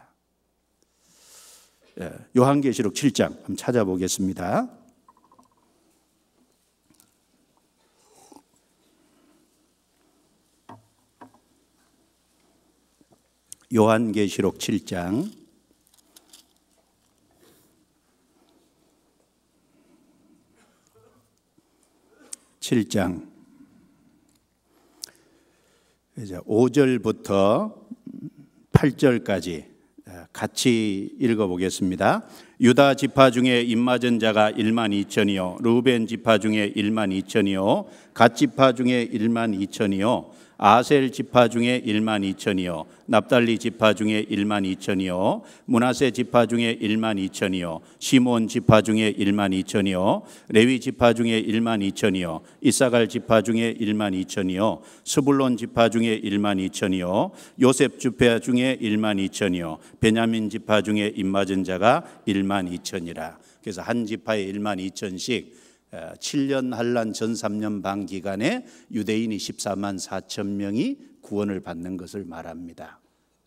예, 요한계시록 7장 한번 찾아보겠습니다. 요한계시록 7장 7장 이제 5절부터 8절까지 예, 같이 읽어보겠습니다. 유다 지파 중에 입맞은 자가 1만 2천이요, 루벤 지파 중에 1만 2천이요, 갓 지파 중에 1만 2천이요, 아셀 지파 중에 1만 2천이요 납달리 지파 중에 1만 2천이요 문하세 지파 중에 1만 2천이요 시몬 지파 중에 1만 2천이요 레위 지파 중에 1만 2천이요 이사갈 지파 중에 1만 2천이요 스불론 지파 중에 1만 2천이요 요셉 지파 중에 1만 2천이요 베냐민 지파 중에 입맞은 자가 1만 2천이라 그래서 한 지파에 1만 2천씩 7년 한란 전 3년 반 기간에 유대인이 14만 4천 명이 구원을 받는 것을 말합니다.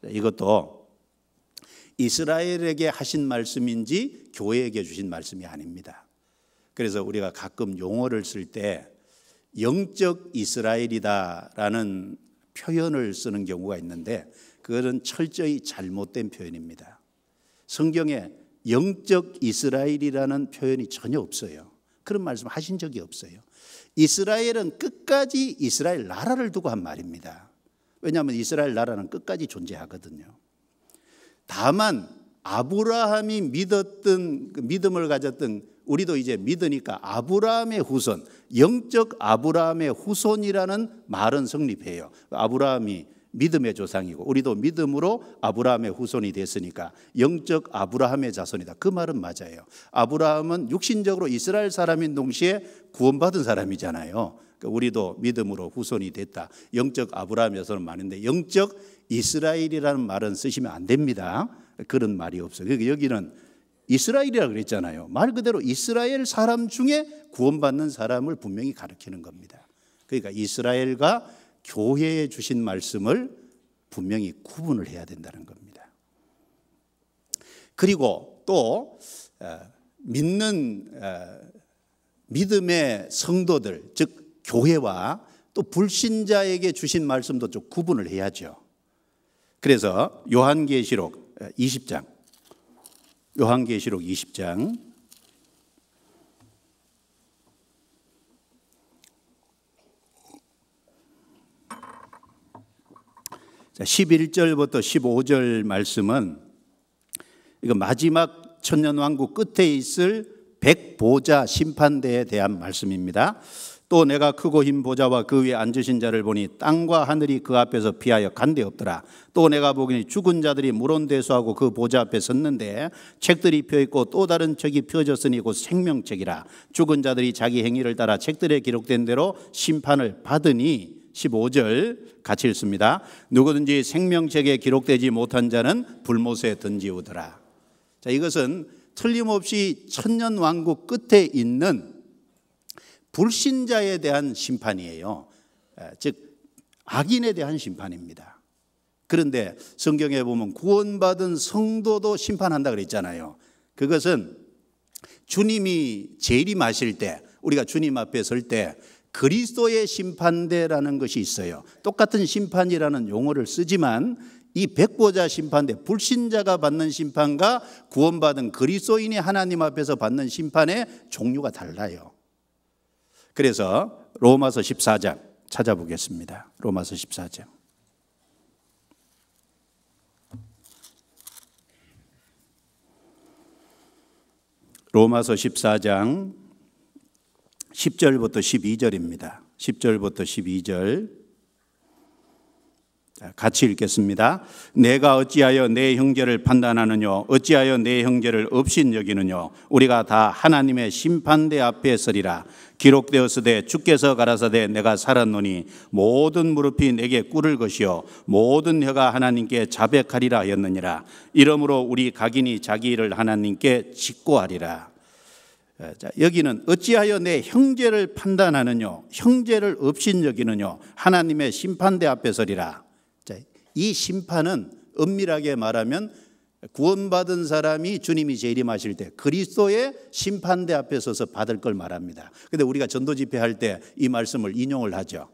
이것도 이스라엘에게 하신 말씀인지 교회에게 주신 말씀이 아닙니다. 그래서 우리가 가끔 용어를 쓸 때 영적 이스라엘이다라는 표현을 쓰는 경우가 있는데 그것은 철저히 잘못된 표현입니다. 성경에 영적 이스라엘이라는 표현이 전혀 없어요. 그런 말씀 하신 적이 없어요. 이스라엘은 끝까지 이스라엘 나라를 두고 한 말입니다. 왜냐하면 이스라엘 나라는 끝까지 존재하거든요. 다만 아브라함이 믿었던 그 믿음을 가졌던 우리도 이제 믿으니까 아브라함의 후손, 영적 아브라함의 후손이라는 말은 성립해요. 아브라함이 믿음의 조상이고 우리도 믿음으로 아브라함의 후손이 됐으니까 영적 아브라함의 자손이다. 그 말은 맞아요. 아브라함은 육신적으로 이스라엘 사람인 동시에 구원받은 사람이잖아요. 그러니까 우리도 믿음으로 후손이 됐다. 영적 아브라함 에서는 많은데 영적 이스라엘이라는 말은 쓰시면 안 됩니다. 그런 말이 없어요. 그러니까 여기는 이스라엘이라 고 그랬잖아요. 말 그대로 이스라엘 사람 중에 구원받는 사람을 분명히 가르치는 겁니다. 그러니까 이스라엘과 교회에 주신 말씀을 분명히 구분을 해야 된다는 겁니다. 그리고 또 믿는 믿음의 성도들 즉 교회와 또 불신자에게 주신 말씀도 좀 구분을 해야죠. 그래서 요한계시록 20장 요한계시록 20장 자, 11절부터 15절 말씀은 이거 마지막 천년 왕국 끝에 있을 백보자 심판대에 대한 말씀입니다. 또 내가 크고 흰 보좌와 그 위에 앉으신 자를 보니 땅과 하늘이 그 앞에서 피하여 간데 없더라. 또 내가 보기니 죽은 자들이 물온대수하고 그 보좌 앞에 섰는데 책들이 펴 있고 또 다른 책이 펴졌으니 곧 생명책이라. 죽은 자들이 자기 행위를 따라 책들에 기록된 대로 심판을 받으니 15절 같이 읽습니다. 누구든지 생명책에 기록되지 못한 자는 불못에 던지우더라. 자, 이것은 틀림없이 천년 왕국 끝에 있는 불신자에 대한 심판이에요. 즉 악인에 대한 심판입니다. 그런데 성경에 보면 구원받은 성도도 심판한다 그랬잖아요. 그것은 주님이 재림하실 때 우리가 주님 앞에 설때 그리스도의 심판대라는 것이 있어요. 똑같은 심판이라는 용어를 쓰지만 이 백보자 심판대 불신자가 받는 심판과 구원받은 그리스도인이 하나님 앞에서 받는 심판의 종류가 달라요. 그래서 로마서 14장 찾아보겠습니다. 로마서 14장. 로마서 14장 10절부터 12절입니다. 10절부터 12절. 같이 읽겠습니다. 내가 어찌하여 내 형제를 판단하느냐? 어찌하여 내 형제를 없인 여기느냐? 우리가 다 하나님의 심판대 앞에 서리라. 기록되었으되 주께서 가라사대 내가 살았노니 모든 무릎이 내게 꿇을 것이요 모든 혀가 하나님께 자백하리라 하였느니라. 이러므로 우리 각인이 자기 일을 하나님께 직고하리라. 예, 자, 여기는 어찌하여 내 형제를 판단하느뇨? 형제를 없인 여기느뇨? 하나님의 심판대 앞에 서리라. 자, 이 심판은 엄밀하게 말하면 구원받은 사람이 주님이 재림하실 때 그리스도의 심판대 앞에 서서 받을 걸 말합니다. 근데 우리가 전도 집회할 때 이 말씀을 인용을 하죠.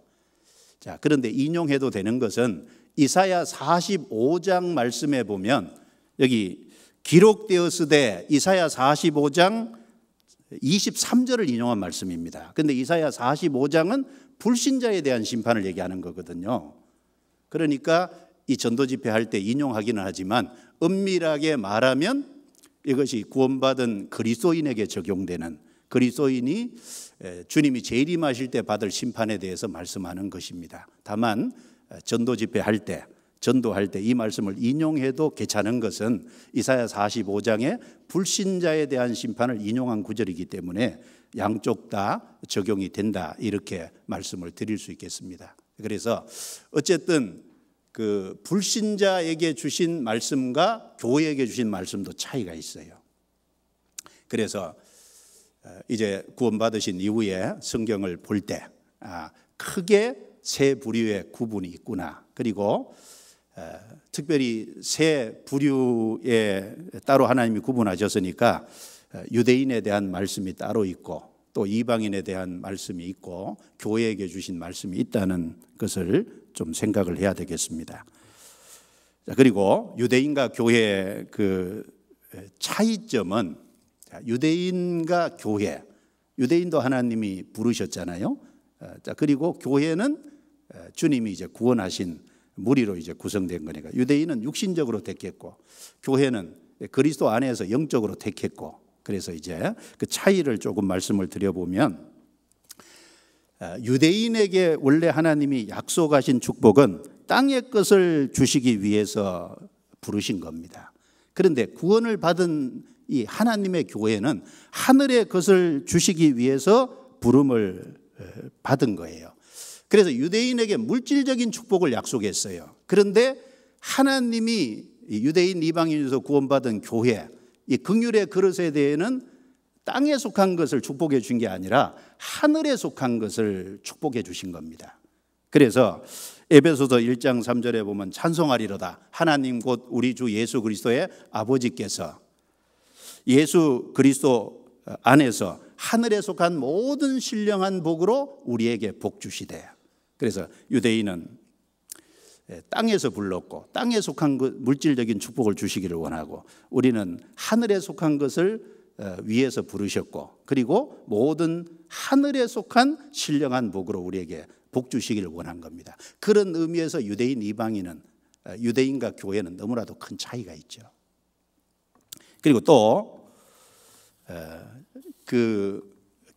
자, 그런데 인용해도 되는 것은 이사야 45장 말씀에 보면 여기 기록되었으되 이사야 45장 23절을 인용한 말씀입니다. 근데 이사야 45장은 불신자에 대한 심판을 얘기하는 거거든요. 그러니까 이 전도 집회 할때 인용하기는 하지만 은밀하게 말하면 이것이 구원받은 그리스도인에게 적용되는 그리스도인이 주님이 재림하실 때 받을 심판에 대해서 말씀하는 것입니다. 다만 전도 집회 할때 전도할 때 이 말씀을 인용해도 괜찮은 것은 이사야 45장의 불신자에 대한 심판을 인용한 구절이기 때문에 양쪽 다 적용이 된다 이렇게 말씀을 드릴 수 있겠습니다. 그래서 어쨌든 그 불신자에게 주신 말씀과 교회에게 주신 말씀도 차이가 있어요. 그래서 어, 이제 구원받으신 이후에 성경을 볼때 아, 크게 세 부류의 구분이 있구나. 그리고 특별히 세 부류에 따로 하나님이 구분하셨으니까 유대인에 대한 말씀이 따로 있고 또 이방인에 대한 말씀이 있고 교회에게 주신 말씀이 있다는 것을 좀 생각을 해야 되겠습니다. 자, 그리고 유대인과 교회그 차이점은 유대인과 교회, 유대인도 하나님이 부르셨잖아요. 어, 자, 그리고 교회는 주님이 이제 구원하신 무리로 이제 구성된 거니까 유대인은 육신적으로 택했고 교회는 그리스도 안에서 영적으로 택했고 그래서 이제 그 차이를 조금 말씀을 드려보면 아, 유대인에게 원래 하나님이 약속하신 축복은 땅의 것을 주시기 위해서 부르신 겁니다. 그런데 구원을 받은 이 하나님의 교회는 하늘의 것을 주시기 위해서 부름을 받은 거예요. 그래서 유대인에게 물질적인 축복을 약속했어요. 그런데 하나님이 유대인 이방인에서 구원받은 교회, 이 극률의 그릇에 대해는 땅에 속한 것을 축복해 주신 게 아니라 하늘에 속한 것을 축복해 주신 겁니다. 그래서 에베소서 1장 3절에 보면 찬송하리로다. 하나님 곧 우리 주 예수 그리스도의 아버지께서 예수 그리스도 안에서 하늘에 속한 모든 신령한 복으로 우리에게 복 주시되 그래서 유대인은 예, 땅에서 불렀고 땅에 속한 것, 물질적인 축복을 주시기를 원하고 우리는 하늘에 속한 것을 어, 위에서 부르셨고 그리고 모든 하늘에 속한 신령한 복으로 우리에게 복 주시기를 원한 겁니다. 그런 의미에서 유대인 이방인은 어, 유대인과 교회는 너무나도 큰 차이가 있죠. 그리고 또그 어,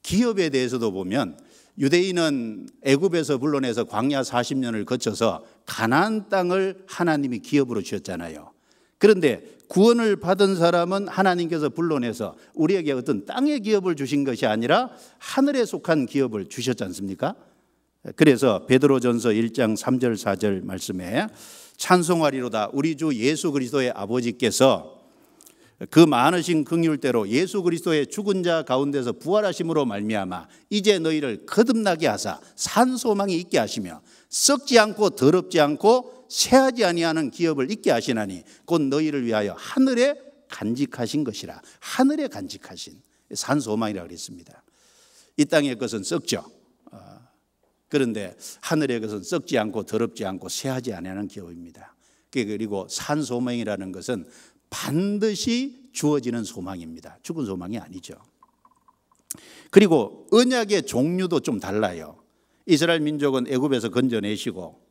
기업에 대해서도 보면 유대인은 애굽에서 불러내서 광야 40년을 거쳐서 가나안 땅을 하나님이 기업으로 주셨잖아요. 그런데 구원을 받은 사람은 하나님께서 불러내서 우리에게 어떤 땅의 기업을 주신 것이 아니라 하늘에 속한 기업을 주셨지 않습니까? 그래서 베드로전서 1장 3절 4절 말씀에 찬송하리로다 우리 주 예수 그리스도의 아버지께서 그 많으신 긍휼대로 예수 그리스도의 죽은 자 가운데서 부활하심으로 말미암아 이제 너희를 거듭나게 하사 산 소망이 있게 하시며 썩지 않고 더럽지 않고 쇠하지 아니하는 기업을 있게 하시나니 곧 너희를 위하여 하늘에 간직하신 것이라 하늘에 간직하신 산 소망이라 그랬습니다. 이 땅의 것은 썩죠. 어, 그런데 하늘의 것은 썩지 않고 더럽지 않고 쇠하지 아니하는 기업입니다. 그리고 산 소망이라는 것은 반드시 주어지는 소망입니다. 죽은 소망이 아니죠. 그리고 언약의 종류도 좀 달라요. 이스라엘 민족은 애굽에서 건져내시고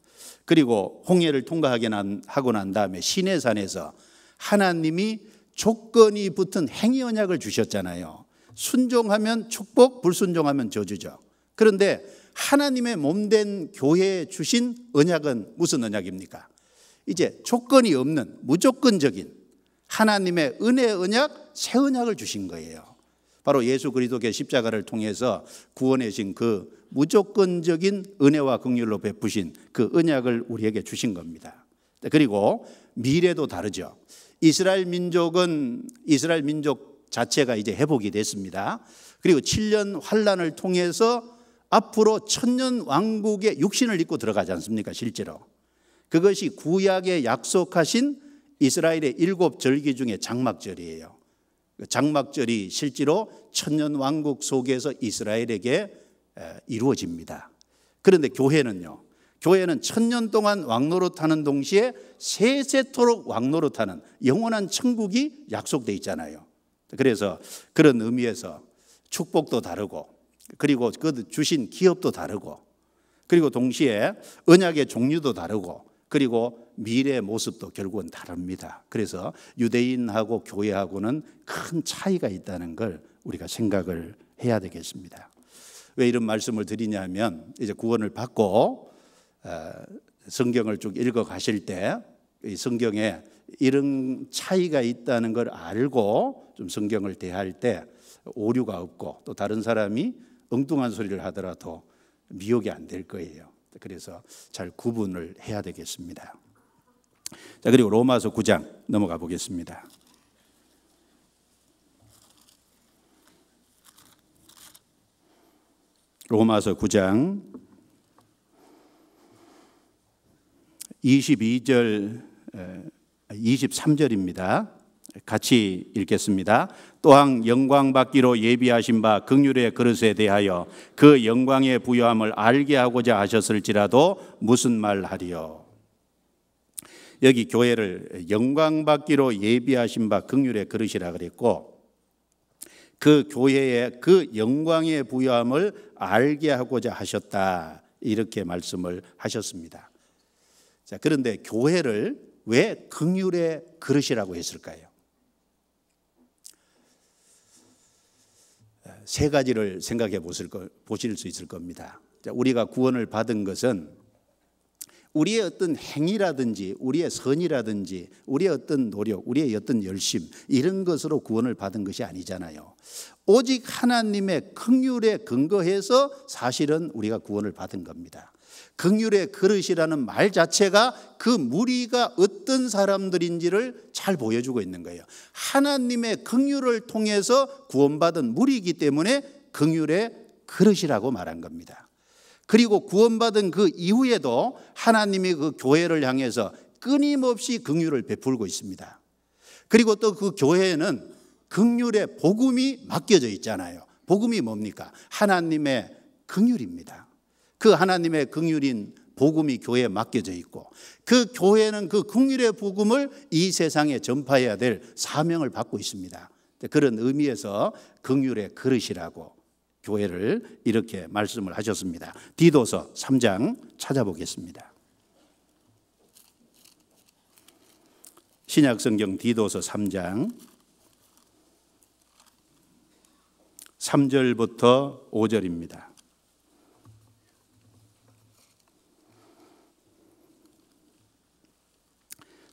그리고 홍해를 통과하게 난, 하고 난 다음에 시내산에서 하나님이 조건이 붙은 행위 언약을 주셨잖아요. 순종하면 축복, 불순종하면 저주죠. 그런데 하나님의 몸된 교회에 주신 언약은 무슨 언약입니까? 이제 조건이 없는 무조건적인 하나님의 은혜 언약, 새 언약을 주신 거예요. 바로 예수 그리스도의 십자가를 통해서 구원해신 그 무조건적인 은혜와 긍휼로 베푸신 그 언약을 우리에게 주신 겁니다. 네, 그리고 미래도 다르죠. 이스라엘 민족은 이스라엘 민족 자체가 이제 회복이 됐습니다. 그리고 7년 환란을 통해서 앞으로 천년 왕국의 육신을 입고 들어가지 않습니까? 실제로. 그것이 구약에 약속하신 이스라엘의 일곱 절기 중에 장막절이에요. 그 장막절이 실제로 천년 왕국 속에서 이스라엘에게 이루어집니다. 그런데 교회는요. 교회는 천년 동안 왕노릇하는 동시에 세세토록 왕노릇하는 영원한 천국이 약속되어 있잖아요. 그래서 그런 의미에서 축복도 다르고 그리고 그 주신 기업도 다르고 그리고 동시에 언약의 종류도 다르고 그리고 미래의 모습도 결국은 다릅니다. 그래서 유대인하고 교회하고는 큰 차이가 있다는 걸 우리가 생각을 해야 되겠습니다. 왜 이런 말씀을 드리냐면 이제 구원을 받고 어, 성경을 쭉 읽어 가실 때이 성경에 이런 차이가 있다는 걸 알고 좀 성경을 대할 때 오류가 없고 또 다른 사람이 엉뚱한 소리를 하더라도 미혹이 안 될 거예요. 그래서 잘 구분을 해야 되겠습니다. 자, 그리고 로마서 9장 넘어가 보겠습니다. 로마서 9장 22절 23절입니다. 같이 읽겠습니다. 또한 영광 받기로 예비하신 바 극률의 그릇에 대하여 그 영광의 부여함을 알게 하고자 하셨을지라도 무슨 말 하리요. 여기 교회를 영광 받기로 예비하신 바 극률의 그릇이라 그랬고 그 교회의 그 영광의 부여함을 알게 하고자 하셨다. 이렇게 말씀을 하셨습니다. 자, 그런데 교회를 왜 극률의 그릇이라고 했을까요? 세 가지를 생각해 보실, 보실 수 있을 겁니다. 우리가 구원을 받은 것은 우리의 어떤 행위라든지 우리의 선이라든지 우리의 어떤 노력, 우리의 어떤 열심 이런 것으로 구원을 받은 것이 아니잖아요. 오직 하나님의 긍휼에 근거해서 사실은 우리가 구원을 받은 겁니다. 극률의 그릇이라는 말 자체가 그 무리가 어떤 사람들인지를 잘 보여주고 있는 거예요. 하나님의 극률을 통해서 구원받은 무리이기 때문에 극률의 그릇이라고 말한 겁니다. 그리고 구원받은 그 이후에도 하나님이 그 교회를 향해서 끊임없이 극률을 베풀고 있습니다. 그리고 또 그 교회에는 극률의 복음이 맡겨져 있잖아요. 복음이 뭡니까? 하나님의 극률입니다. 그 하나님의 긍휼인 복음이 교회에 맡겨져 있고 그 교회는 그 긍휼의 복음을 이 세상에 전파해야 될 사명을 받고 있습니다. 그런 의미에서 긍휼의 그릇이라고 교회를 이렇게 말씀을 하셨습니다. 디도서 3장 찾아보겠습니다. 신약 성경 디도서 3장 3절부터 5절입니다.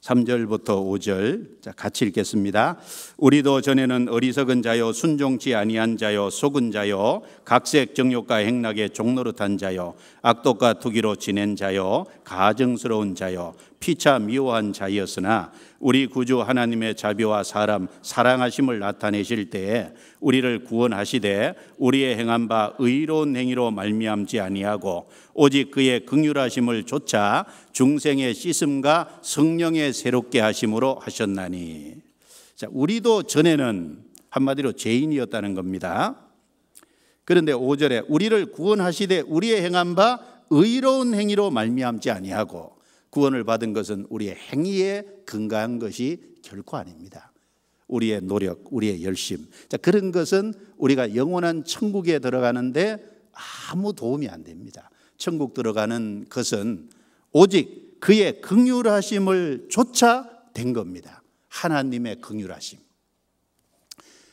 3절부터 5절 같이 읽겠습니다. 우리도 전에는 어리석은 자요 순종치 아니한 자요 속은 자요 각색 정욕과 행락의 종노릇한 자요 악독과 투기로 지낸 자요 가증스러운 자요 피차 미워한 자이었으나 우리 구주 하나님의 자비와 사람 사랑하심을 나타내실 때에 우리를 구원하시되 우리의 행한 바 의로운 행위로 말미암지 아니하고 오직 그의 긍휼하심을 조차 중생의 씻음과 성령의 새롭게 하심으로 하셨나니 자 우리도 전에는 한마디로 죄인이었다는 겁니다. 그런데 5절에 우리를 구원하시되 우리의 행한 바 의로운 행위로 말미암지 아니하고 구원을 받은 것은 우리의 행위에 근거한 것이 결코 아닙니다. 우리의 노력, 우리의 열심. 자, 그런 것은 우리가 영원한 천국에 들어가는데 아무 도움이 안 됩니다. 천국 들어가는 것은 오직 그의 극률하심을 조차 된 겁니다. 하나님의 극률하심.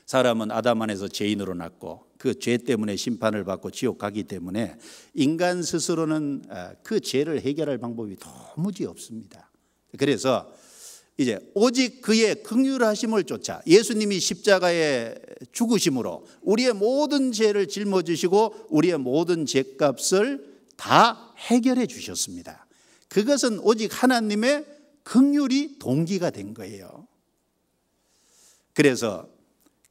사람은 아담 안에서 죄인으로 났고 그죄 때문에 심판을 받고 지옥 가기 때문에 인간 스스로는 아, 그 죄를 해결할 방법이 도무지 없습니다. 그래서 이제 오직 그의 극률하심을 쫓아 예수님이 십자가에 죽으심으로 우리의 모든 죄를 짊어지시고 우리의 모든 죄값을 다 해결해 주셨습니다. 그것은 오직 하나님의 극률이 동기가 된 거예요. 그래서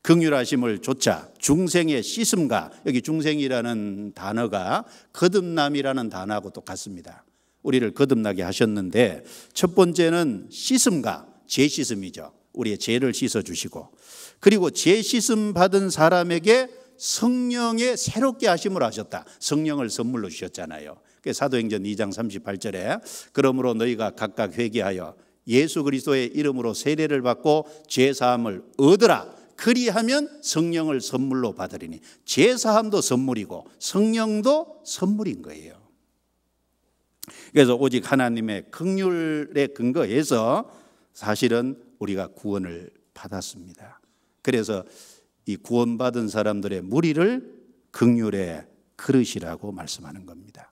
긍휼하심을 좇아 중생의 씻음과 여기 중생이라는 단어가 거듭남이라는 단어하고 똑같습니다. 우리를 거듭나게 하셨는데 첫 번째는 씻음과 죄씻음이죠. 우리의 죄를 씻어 주시고 그리고 죄 씻음 받은 사람에게 성령의 새롭게 하심을 하셨다. 성령을 선물로 주셨잖아요. 사도행전 2장 38절에 그러므로 너희가 각각 회개하여 예수 그리스도의 이름으로 세례를 받고 죄 사함을 얻으라. 그리하면 성령을 선물로 받으리니 제사함도 선물이고 성령도 선물인 거예요. 그래서 오직 하나님의 극률에 근거해서 사실은 우리가 구원을 받았습니다. 그래서 이 구원받은 사람들의 무리를 극률의 그릇이라고 말씀하는 겁니다.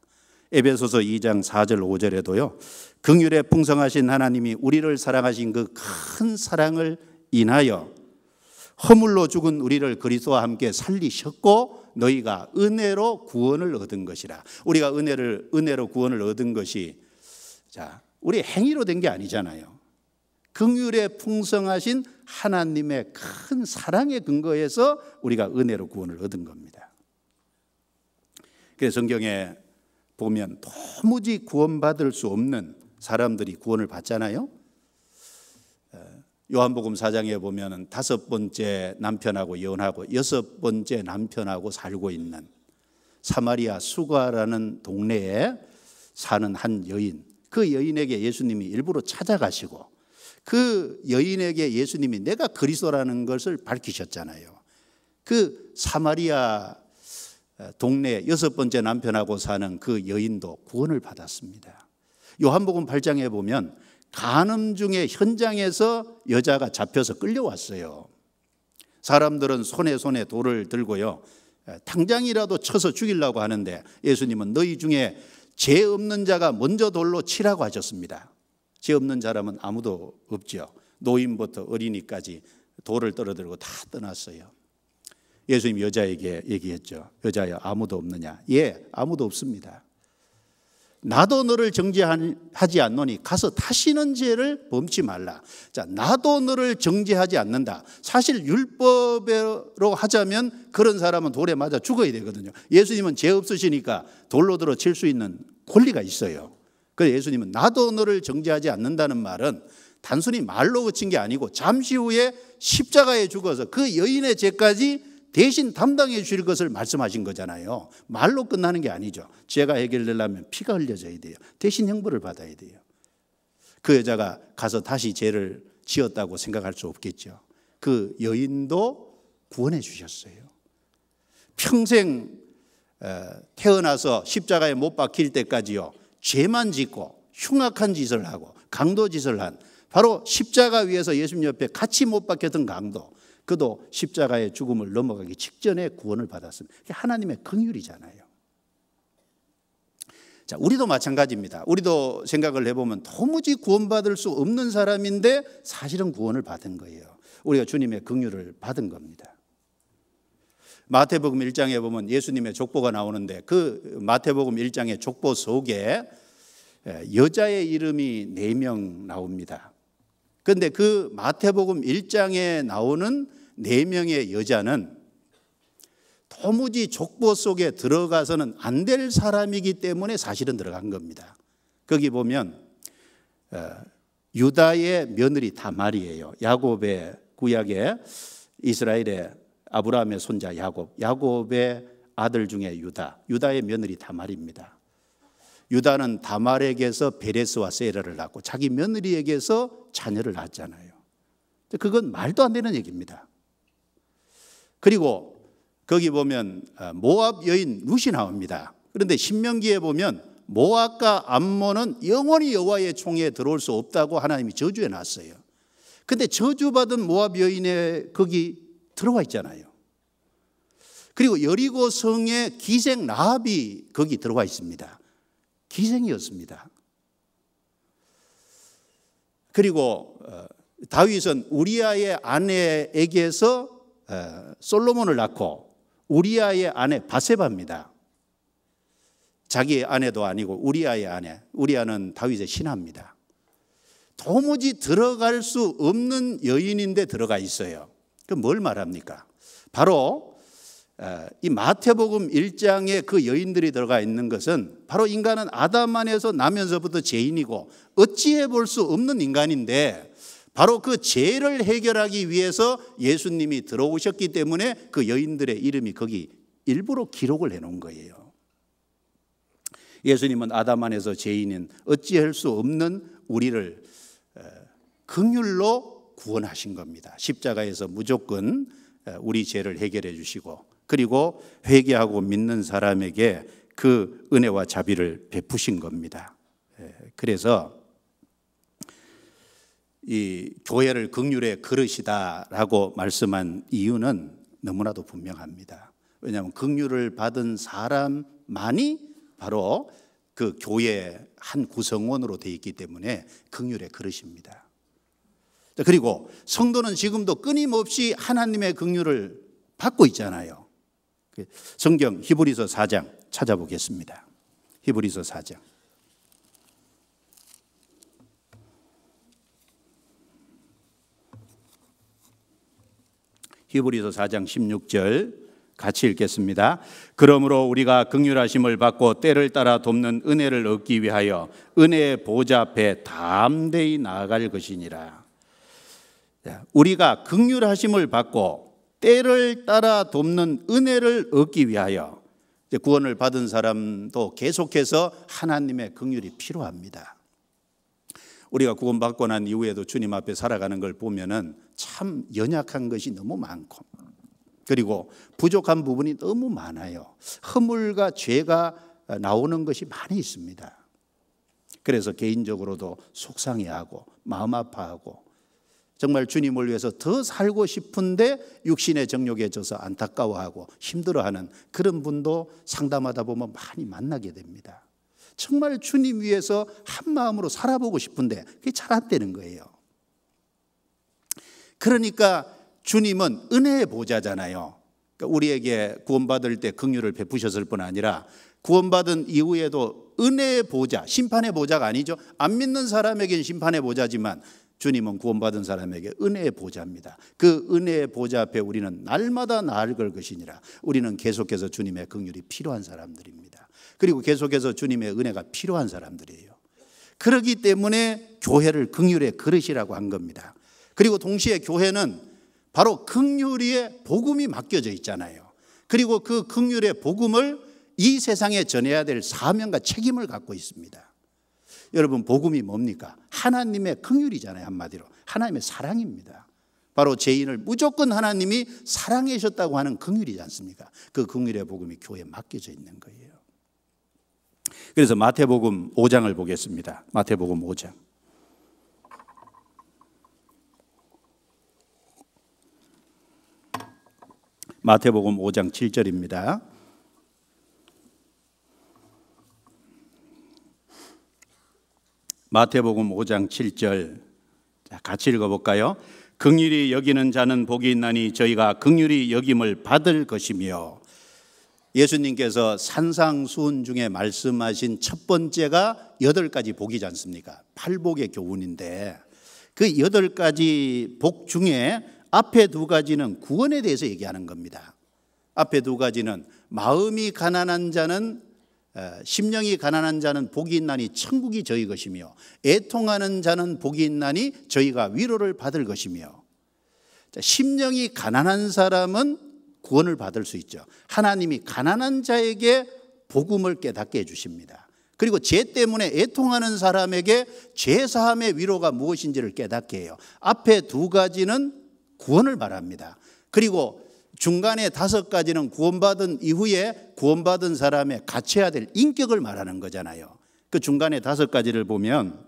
에베소서 2장 4절 5절에도요. 극률에 풍성하신 하나님이 우리를 사랑하신 그 큰 사랑을 인하여 허물로 죽은 우리를 그리스도와 함께 살리셨고 너희가 은혜로 구원을 얻은 것이라. 우리가 은혜를 은혜로 구원을 얻은 것이 자, 우리 행위로 된 게 아니잖아요. 긍휼에 풍성하신 하나님의 큰 사랑의 근거에서 우리가 은혜로 구원을 얻은 겁니다. 그래서 성경에 보면 도무지 구원받을 수 없는 사람들이 구원을 받잖아요. 요한복음 4장에 보면은 다섯 번째 남편하고 연하고 여섯 번째 남편하고 살고 있는 사마리아 수가라는 동네에 사는 한 여인. 그 여인에게 예수님이 일부러 찾아가시고 그 여인에게 예수님이 내가 그리스도라는 것을 밝히셨잖아요. 그 사마리아 어, 동네 여섯 번째 남편하고 사는 그 여인도 구원을 받았습니다. 요한복음 8장에 보면 간음 중에 현장에서 여자가 잡혀서 끌려왔어요. 사람들은 손에 손에 돌을 들고요. 당장이라도 쳐서 죽이려고 하는데 예수님은 너희 중에 죄 없는 자가 먼저 돌로 치라고 하셨습니다. 죄 없는 사람은 아무도 없지 노인부터 어린이까지 돌을 떨어들고 다 떠났어요. 예수님 여자에게 얘기했죠. 여자여 아무도 없느냐? 예, 아무도 없습니다. 나도 너를 정죄하지 않노니 가서 다시는 죄를 범치 말라. 자, 나도 너를 정죄하지 않는다. 사실 율법으로 하자면 그런 사람은 돌에 맞아 죽어야 되거든요. 예수님은 죄 없으시니까 돌로 들어 칠수 있는 권리가 있어요. 그래서 예수님은 나도 너를 정죄하지 않는다는 말은 단순히 말로 그친 게 아니고 잠시 후에 십자가에 죽어서 그 여인의 죄까지 대신 담당해 주실 것을 말씀하신 거잖아요. 말로 끝나는 게 아니죠. 죄가 해결되려면 피가 흘려져야 돼요. 대신 형벌을 받아야 돼요. 그 여자가 가서 다시 죄를 지었다고 생각할 수 없겠죠. 그 여인도 구원해 주셨어요. 평생 어, 태어나서 십자가에 못 박힐 때까지요. 죄만 짓고 흉악한 짓을 하고 강도 짓을 한 바로 십자가 위에서 예수님 옆에 같이 못 박혔던 강도 그도 십자가의 죽음을 넘어가기 직전에 구원을 받았습니다. 하나님의 긍휼이잖아요. 자, 우리도 마찬가지입니다. 우리도 생각을 해보면 도무지 구원받을 수 없는 사람인데 사실은 구원을 받은 거예요. 우리가 주님의 긍휼을 받은 겁니다. 마태복음 1장에 보면 예수님의 족보가 나오는데 그 마태복음 1장의 족보 속에 여자의 이름이 4명 나옵니다. 그런데 그 마태복음 1장에 나오는 네 명의 여자는 도무지 족보 속에 들어가서는 안 될 사람이기 때문에 사실은 들어간 겁니다. 거기 보면 어, 유다의 며느리 다말이에요. 야곱의 구약의 이스라엘의 아브라함의 손자 야곱, 야곱의 아들 중에 유다, 유다의 며느리 다말입니다. 유다는 다말에게서 베레스와 세라를 낳고 자기 며느리에게서 자녀를 낳았잖아요. 그건 말도 안 되는 얘기입니다. 그리고 거기 보면 아, 모압 여인 루시 나옵니다. 그런데 신명기에 보면 모압과 암몬은 영원히 여호와의 총에 들어올 수 없다고 하나님이 저주해 놨어요. 근데 저주받은 모압 여인의 거기 들어와 있잖아요. 그리고 여리고 성의 기생 라합이 거기 들어와 있습니다. 기생이었습니다. 그리고 어, 다윗은 우리아의 아내에게서 어, 솔로몬을 낳고 우리아의 아내 바세바입니다. 자기 아내도 아니고 우리아의 아내. 우리아는 다윗의 신하입니다. 도무지 들어갈 수 없는 여인인데 들어가 있어요. 그 뭘 말합니까? 바로 이 마태복음 1장에 그 여인들이 들어가 있는 것은 바로 인간은 아담 안에서 나면서부터 죄인이고 어찌해 볼 수 없는 인간인데 바로 그 죄를 해결하기 위해서 예수님이 들어오셨기 때문에 그 여인들의 이름이 거기 일부러 기록을 해 놓은 거예요. 예수님은 아담 안에서 죄인인 어찌할 수 없는 우리를 긍휼로 구원하신 겁니다. 십자가에서 무조건 우리 죄를 해결해 주시고 그리고 회개하고 믿는 사람에게 그 은혜와 자비를 베푸신 겁니다. 예, 그래서 이 교회를 극률의 그릇이다라고 말씀한 이유는 너무나도 분명합니다. 왜냐하면 극률을 받은 사람만이 바로 그 교회의 한 구성원으로 되어 있기 때문에 극률의 그릇입니다. 그리고 성도는 지금도 끊임없이 하나님의 극률을 받고 있잖아요. 그 성경 히브리서 4장 찾아보겠습니다. 히브리서 4장. 히브리서 4장 16절 같이 읽겠습니다. 그러므로 우리가 극률하심을 받고 때를 따라 돕는 은혜를 얻기 위하여 은혜의 보좌 앞에 담대히 나아갈 것이니라. 우리가 극률하심을 받고 때를 따라 돕는 은혜를 얻기 위하여 구원을 받은 사람도 계속해서 하나님의 긍휼이 필요합니다. 우리가 구원받고 난 이후에도 주님 앞에 살아가는 걸 보면은 참 연약한 것이 너무 많고 그리고 부족한 부분이 너무 많아요. 허물과 죄가 나오는 것이 많이 있습니다. 그래서 개인적으로도 속상해하고 마음 아파하고 정말 주님을 위해서 더 살고 싶은데 육신의 정욕에 져서 안타까워하고 힘들어하는 그런 분도 상담하다 보면 많이 만나게 됩니다. 정말 주님 위해서 한 마음으로 살아보고 싶은데 그게 잘 안 되는 거예요. 그러니까 주님은 은혜의 보좌잖아요. 그러니까 우리에게 구원받을 때 긍휼을 베푸셨을 뿐 아니라 구원받은 이후에도 은혜의 보좌, 심판의 보좌가 아니죠. 안 믿는 사람에겐 심판의 보좌지만 주님은 구원받은 사람에게 은혜의 보좌입니다. 그 은혜의 보좌 앞에 우리는 날마다 나을 것이니라. 우리는 계속해서 주님의 긍휼이 필요한 사람들입니다. 그리고 계속해서 주님의 은혜가 필요한 사람들이에요. 그러기 때문에 교회를 긍휼의 그릇이라고 한 겁니다. 그리고 동시에 교회는 바로 긍휼의 복음이 맡겨져 있잖아요. 그리고 그 긍휼의 복음을 이 세상에 전해야 될 사명과 책임을 갖고 있습니다. 여러분 복음이 뭡니까? 하나님의 긍휼이잖아요 한마디로 하나님의 사랑입니다. 바로 죄인을 무조건 하나님이 사랑해 셨다고 하는 긍휼이지 않습니까? 그 긍휼의 복음이 교회에 맡겨져 있는 거예요. 그래서 마태복음 5장을 보겠습니다. 마태복음 5장. 마태복음 5장 7절입니다. 마태복음 5장 7절 같이 읽어볼까요? 극률이 여기는 자는 복이 있나니 저희가 극률이 여김을 받을 것이며 예수님께서 산상수훈 중에 말씀하신 첫 번째가 여덟 가지 복이지 않습니까? 팔복의 교훈인데 그 여덟 가지 복 중에 앞에 두 가지는 구원에 대해서 얘기하는 겁니다. 앞에 두 가지는 마음이 가난한 자는 심령이 가난한 자는 복이 있나니 천국이 저희 것이며 애통하는 자는 복이 있나니 저희가 위로를 받을 것이며 심령이 가난한 사람은 구원을 받을 수 있죠. 하나님이 가난한 자에게 복음을 깨닫게 해 주십니다. 그리고 죄 때문에 애통하는 사람에게 죄 사함의 위로가 무엇인지를 깨닫게 해요. 앞에 두 가지는 구원을 말합니다. 그리고 중간에 다섯 가지는 구원받은 이후에 구원받은 사람의 갖춰야 될 인격을 말하는 거잖아요. 그 중간에 다섯 가지를 보면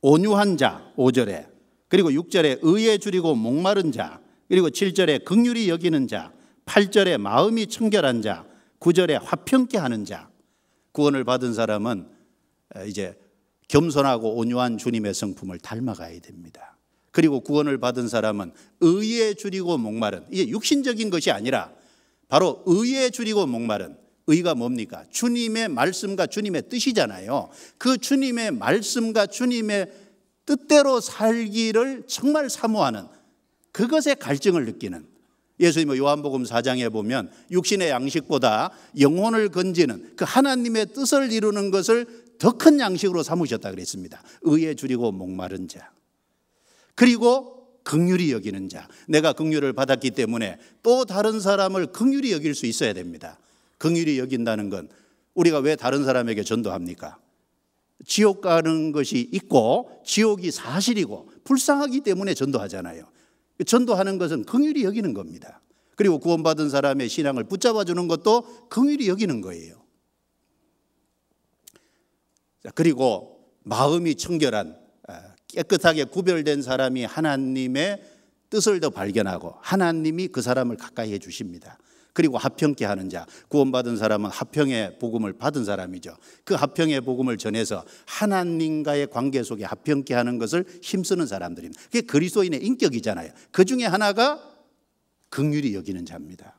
온유한 자 5절에 그리고 6절에 의에 줄이고 목마른 자 그리고 7절에 극률이 여기는 자 8절에 마음이 청결한 자 9절에 화평케 하는 자 구원을 받은 사람은 이제 겸손하고 온유한 주님의 성품을 닮아가야 됩니다. 그리고 구원을 받은 사람은 의에 줄이고 목마른 이게 육신적인 것이 아니라 바로 의에 줄이고 목마른 의가 뭡니까? 주님의 말씀과 주님의 뜻이잖아요. 그 주님의 말씀과 주님의 뜻대로 살기를 정말 사모하는 그것에 갈증을 느끼는 예수님의 요한복음 4장에 보면 육신의 양식보다 영혼을 건지는 그 하나님의 뜻을 이루는 것을 더 큰 양식으로 삼으셨다 그랬습니다. 의에 줄이고 목마른 자. 그리고 극률이 여기는 자. 내가 극률을 받았기 때문에 또 다른 사람을 극률이 여길 수 있어야 됩니다. 극률이 여긴다는 건 우리가 왜 다른 사람에게 전도합니까? 지옥 가는 것이 있고 지옥이 사실이고 불쌍하기 때문에 전도하잖아요. 전도하는 것은 긍휼히 여기는 겁니다. 그리고 구원받은 사람의 신앙을 붙잡아 주는 것도 긍휼히 여기는 거예요. 그리고 마음이 청결한 깨끗하게 구별된 사람이 하나님의 뜻을 더 발견하고 하나님이 그 사람을 가까이 해 주십니다. 그리고 합평케 하는 자, 구원받은 사람은 합평의 복음을 받은 사람이죠. 그 합평의 복음을 전해서 하나님과의 관계 속에 합평케 하는 것을 힘쓰는 사람들입니다. 그게 그리스도인의 인격이잖아요. 그 중에 하나가 극률이 여기는 자입니다.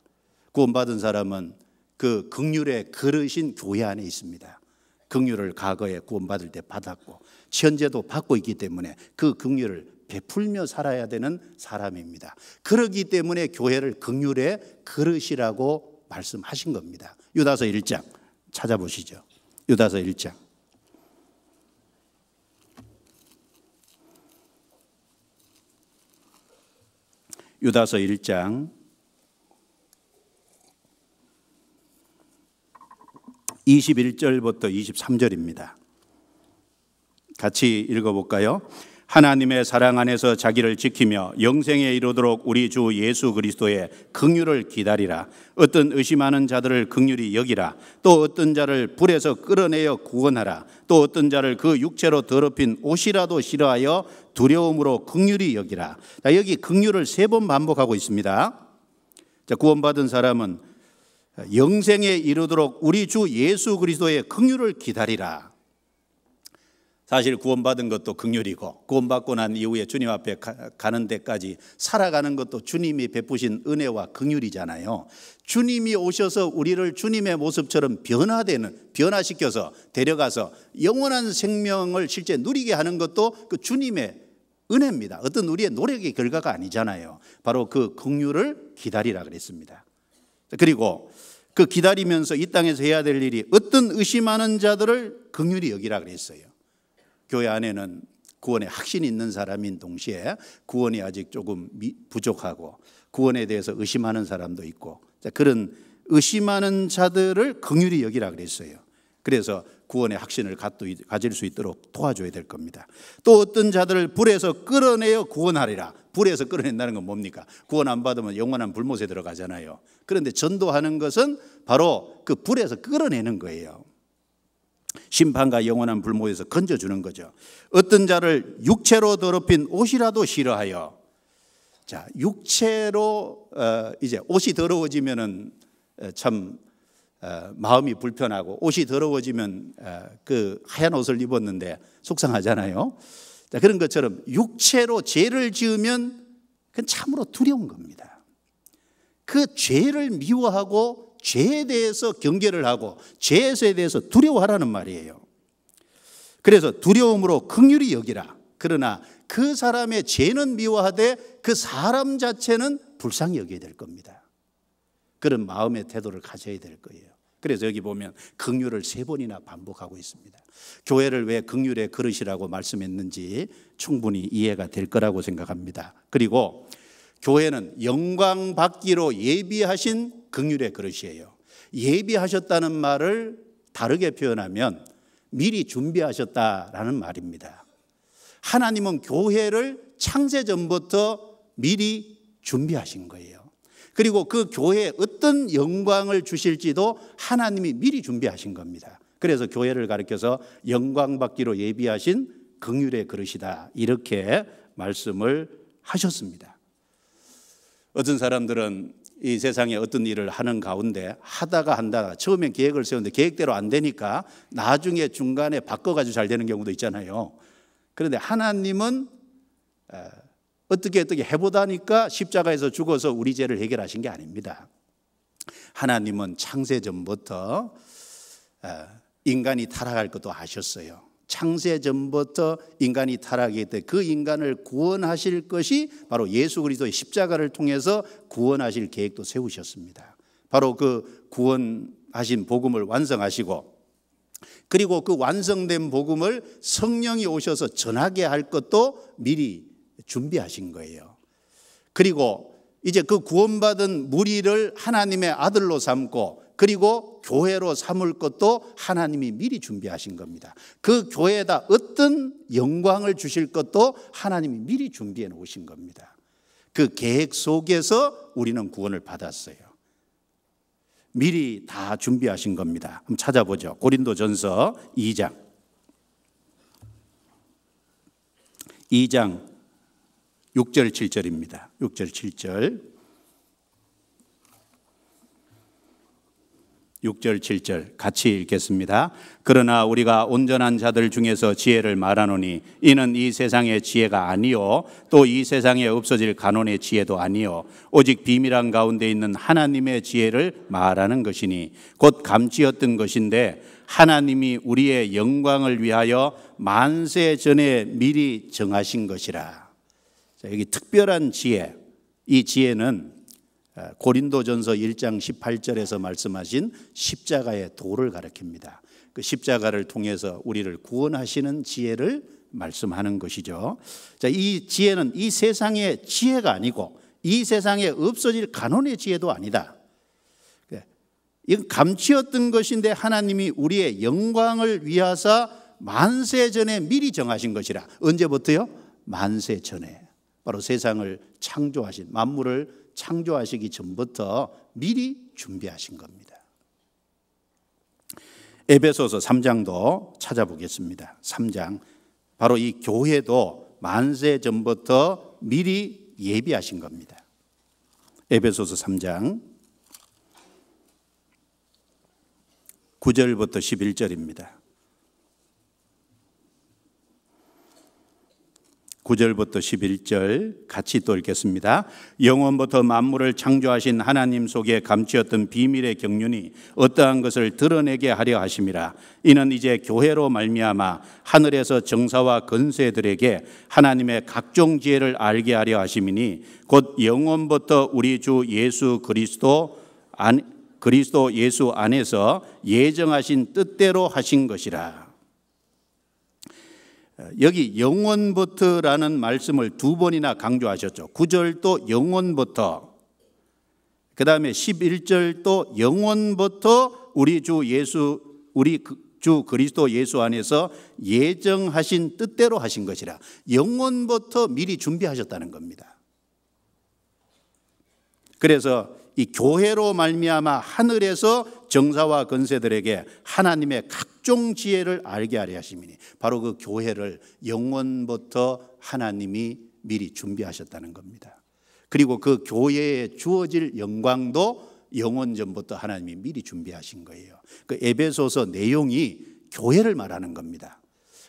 구원받은 사람은 그 극률의 그릇인 교회 안에 있습니다. 긍휼을 과거에 구원받을 때 받았고 현재도 받고 있기 때문에 그 긍휼을 베풀며 살아야 되는 사람입니다. 그러기 때문에 교회를 긍휼의 그릇이라고 말씀하신 겁니다. 유다서 1장 찾아보시죠. 유다서 1장. 유다서 1장 21절부터 23절입니다. 같이 읽어볼까요? 하나님의 사랑 안에서 자기를 지키며 영생에 이르도록 우리 주 예수 그리스도의 긍휼을 기다리라. 어떤 의심하는 자들을 긍휼히 여기라. 또 어떤 자를 불에서 끌어내어 구원하라. 또 어떤 자를 그 육체로 더럽힌 옷이라도 싫어하여 두려움으로 긍휼히 여기라. 자, 여기 긍휼을 세 번 반복하고 있습니다. 자, 구원받은 사람은 영생에 이르도록 우리 주 예수 그리스도의 긍휼을 기다리라. 사실 구원받은 것도 긍휼이고 구원받고 난 이후에 주님 앞에 가는 데까지 살아가는 것도 주님이 베푸신 은혜와 긍휼이잖아요. 주님이 오셔서 우리를 주님의 모습처럼 변화되는 변화시켜서 데려가서 영원한 생명을 실제 누리게 하는 것도 그 주님의 은혜입니다. 어떤 우리의 노력의 결과가 아니잖아요. 바로 그 긍휼을 기다리라 그랬습니다. 그리고 그 기다리면서 이 땅에서 해야 될 일이 어떤 의심하는 자들을 긍휼히 여기라 그랬어요. 교회 안에는 구원에 확신이 있는 사람인 동시에 구원이 아직 조금 부족하고 구원에 대해서 의심하는 사람도 있고 그런 의심하는 자들을 긍휼히 여기라 그랬어요. 그래서 구원의 확신을 가질 수 있도록 도와줘야 될 겁니다. 또 어떤 자들을 불에서 끌어내어 구원하리라. 불에서 끌어낸다는 건 뭡니까? 구원 안 받으면 영원한 불못에 들어가잖아요. 그런데 전도하는 것은 바로 그 불에서 끌어내는 거예요. 심판과 영원한 불못에서 건져주는 거죠. 어떤 자를 육체로 더럽힌 옷이라도 싫어하여. 자, 육체로 어, 이제 옷이 더러워지면은 어, 참 어, 마음이 불편하고 옷이 더러워지면 어, 그 하얀 옷을 입었는데 속상하잖아요. 그런 것처럼 육체로 죄를 지으면 그건 참으로 두려운 겁니다. 그 죄를 미워하고 죄에 대해서 경계를 하고 죄에 대해서 두려워하라는 말이에요. 그래서 두려움으로 극률이 여기라. 그러나 그 사람의 죄는 미워하되 그 사람 자체는 불쌍히 여겨야 될 겁니다. 그런 마음의 태도를 가져야 될 거예요. 그래서 여기 보면 극률을 세 번이나 반복하고 있습니다. 교회를 왜 극률의 그릇이라고 말씀했는지 충분히 이해가 될 거라고 생각합니다. 그리고 교회는 영광 받기로 예비하신 극률의 그릇이에요. 예비하셨다는 말을 다르게 표현하면 미리 준비하셨다라는 말입니다. 하나님은 교회를 창세 전부터 미리 준비하신 거예요. 그리고 그 교회에 어떤 영광을 주실지도 하나님이 미리 준비하신 겁니다. 그래서 교회를 가르켜서 영광 받기로 예비하신 긍휼의 그릇이다. 이렇게 말씀을 하셨습니다. 어떤 사람들은 이 세상에 어떤 일을 하는 가운데 하다가 한다가 처음에 계획을 세우는데 계획대로 안 되니까 나중에 중간에 바꿔가지고 잘 되는 경우도 있잖아요. 그런데 하나님은 어떻게 어떻게 해보다니까 십자가에서 죽어서 우리 죄를 해결하신 게 아닙니다. 하나님은 창세 전부터 아, 인간이 타락할 것도 아셨어요. 창세 전부터 인간이 타락했기 그 인간을 구원하실 것이 바로 예수 그리스도의 십자가를 통해서 구원하실 계획도 세우셨습니다. 바로 그 구원하신 복음을 완성하시고 그리고 그 완성된 복음을 성령이 오셔서 전하게 할 것도 미리 준비하신 거예요. 그리고 이제 그 구원받은 무리를 하나님의 아들로 삼고 그리고 교회로 삼을 것도 하나님이 미리 준비하신 겁니다. 그 교회에다 어떤 영광을 주실 것도 하나님이 미리 준비해 놓으신 겁니다. 그 계획 속에서 우리는 구원을 받았어요. 미리 다 준비하신 겁니다. 한번 찾아보죠. 고린도전서 2장. 2장 6절 7절입니다. 6절 7절. 6절 7절 같이 읽겠습니다. 그러나 우리가 온전한 자들 중에서 지혜를 말하노니 이는 이 세상의 지혜가 아니요 또 이 세상에 없어질 간원의 지혜도 아니요 오직 비밀한 가운데 있는 하나님의 지혜를 말하는 것이니 곧 감지었던 것인데 하나님이 우리의 영광을 위하여 만세 전에 미리 정하신 것이라. 여기 특별한 지혜, 이 지혜는 아, 고린도전서 1장 18절에서 말씀하신 십자가의 도를 가리킵니다. 그 십자가를 통해서 우리를 구원하시는 지혜를 말씀하는 것이죠. 자, 이 지혜는 이 세상의 지혜가 아니고 이 세상에 없어질 간혼의 지혜도 아니다. 그, 이건 감추었던 것인데 하나님이 우리의 영광을 위하여 만세 전에 미리 정하신 것이라. 언제부터요? 만세 전에. 바로 세상을 창조하신 만물을 창조하시기 전부터 미리 준비하신 겁니다. 에베소서 3장도 찾아보겠습니다. 3장 바로 이 교회도 만세 전부터 미리 예비하신 겁니다. 에베소서 3장 9절부터 11절입니다. 9절부터 11절 같이 또 읽겠습니다. 영원부터 만물을 창조하신 하나님 속에 감추었던 비밀의 경륜이 어떠한 것을 드러내게 하려 하심이라. 이는 이제 교회로 말미암아 하늘에서 정사와 건세들에게 하나님의 각종 지혜를 알게 하려 하심이니 곧 영원부터 우리 주 예수 그리스도 안 그리스도 예수 안에서 예정하신 뜻대로 하신 것이라. 여기 영원부터라는 말씀을 두 번이나 강조하셨죠. 9절도 영원부터. 그 다음에 11절도 영원부터 우리 주 예수, 우리 그, 주 그리스도 예수 안에서 예정하신 뜻대로 하신 것이라. 영원부터 미리 준비하셨다는 겁니다. 그래서 이 교회로 말미암아 하늘에서 정사와 건세들에게 하나님의 각종 지혜를 알게 하려 하심이니 바로 그 교회를 영원부터 하나님이 미리 준비하셨다는 겁니다. 그리고 그 교회에 주어질 영광도 영원 전부터 하나님이 미리 준비하신 거예요. 그 에베소서 내용이 교회를 말하는 겁니다.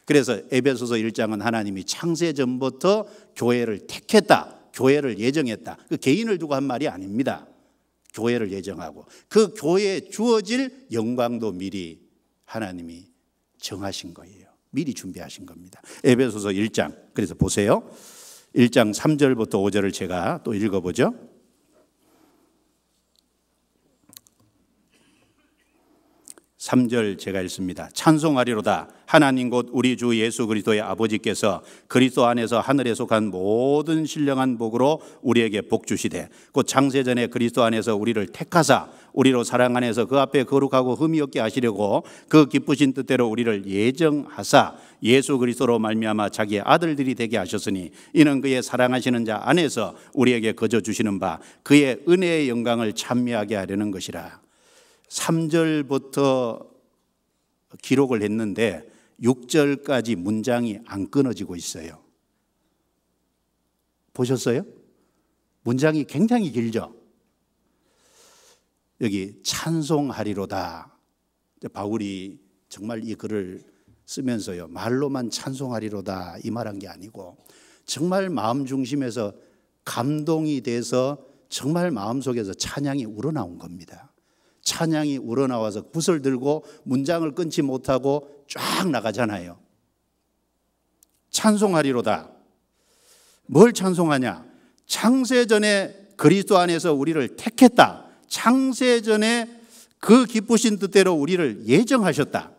그래서 에베소서 1장은 하나님이 창세 전부터 교회를 택했다. 교회를 예정했다. 그 개인을 두고 한 말이 아닙니다. 교회를 예정하고 그 교회에 주어질 영광도 미리 하나님이 정하신 거예요. 미리 준비하신 겁니다. 에베소서 1장. 그래서 보세요. 1장 3절부터 5절을 제가 또 읽어보죠. 3절 제가 읽습니다. 찬송하리로다. 하나님 곧 우리 주 예수 그리스도의 아버지께서 그리스도 안에서 하늘에 속한 모든 신령한 복으로 우리에게 복 주시되 곧 장세 전에 그리스도 안에서 우리를 택하사 우리로 사랑 안에서 그 앞에 거룩하고 흠이 없게 하시려고 그 기쁘신 뜻대로 우리를 예정하사 예수 그리스도로 말미암아 자기의 아들들이 되게 하셨으니 이는 그의 사랑하시는 자 안에서 우리에게 거저 주시는 바 그의 은혜의 영광을 찬미하게 하려는 것이라. 3절부터 기록을 했는데 6절까지 문장이 안 끊어지고 있어요. 보셨어요? 문장이 굉장히 길죠? 여기 찬송하리로다. 바울이 정말 이 글을 쓰면서요. 말로만 찬송하리로다. 이 말한 게 아니고 정말 마음 중심에서 감동이 돼서 정말 마음속에서 찬양이 우러나온 겁니다. 찬양이 우러나와서 붓을 들고 문장을 끊지 못하고 쫙 나가잖아요. 찬송하리로다. 뭘 찬송하냐? 창세전에 그리스도 안에서 우리를 택했다. 창세전에 그 기쁘신 뜻대로 우리를 예정하셨다.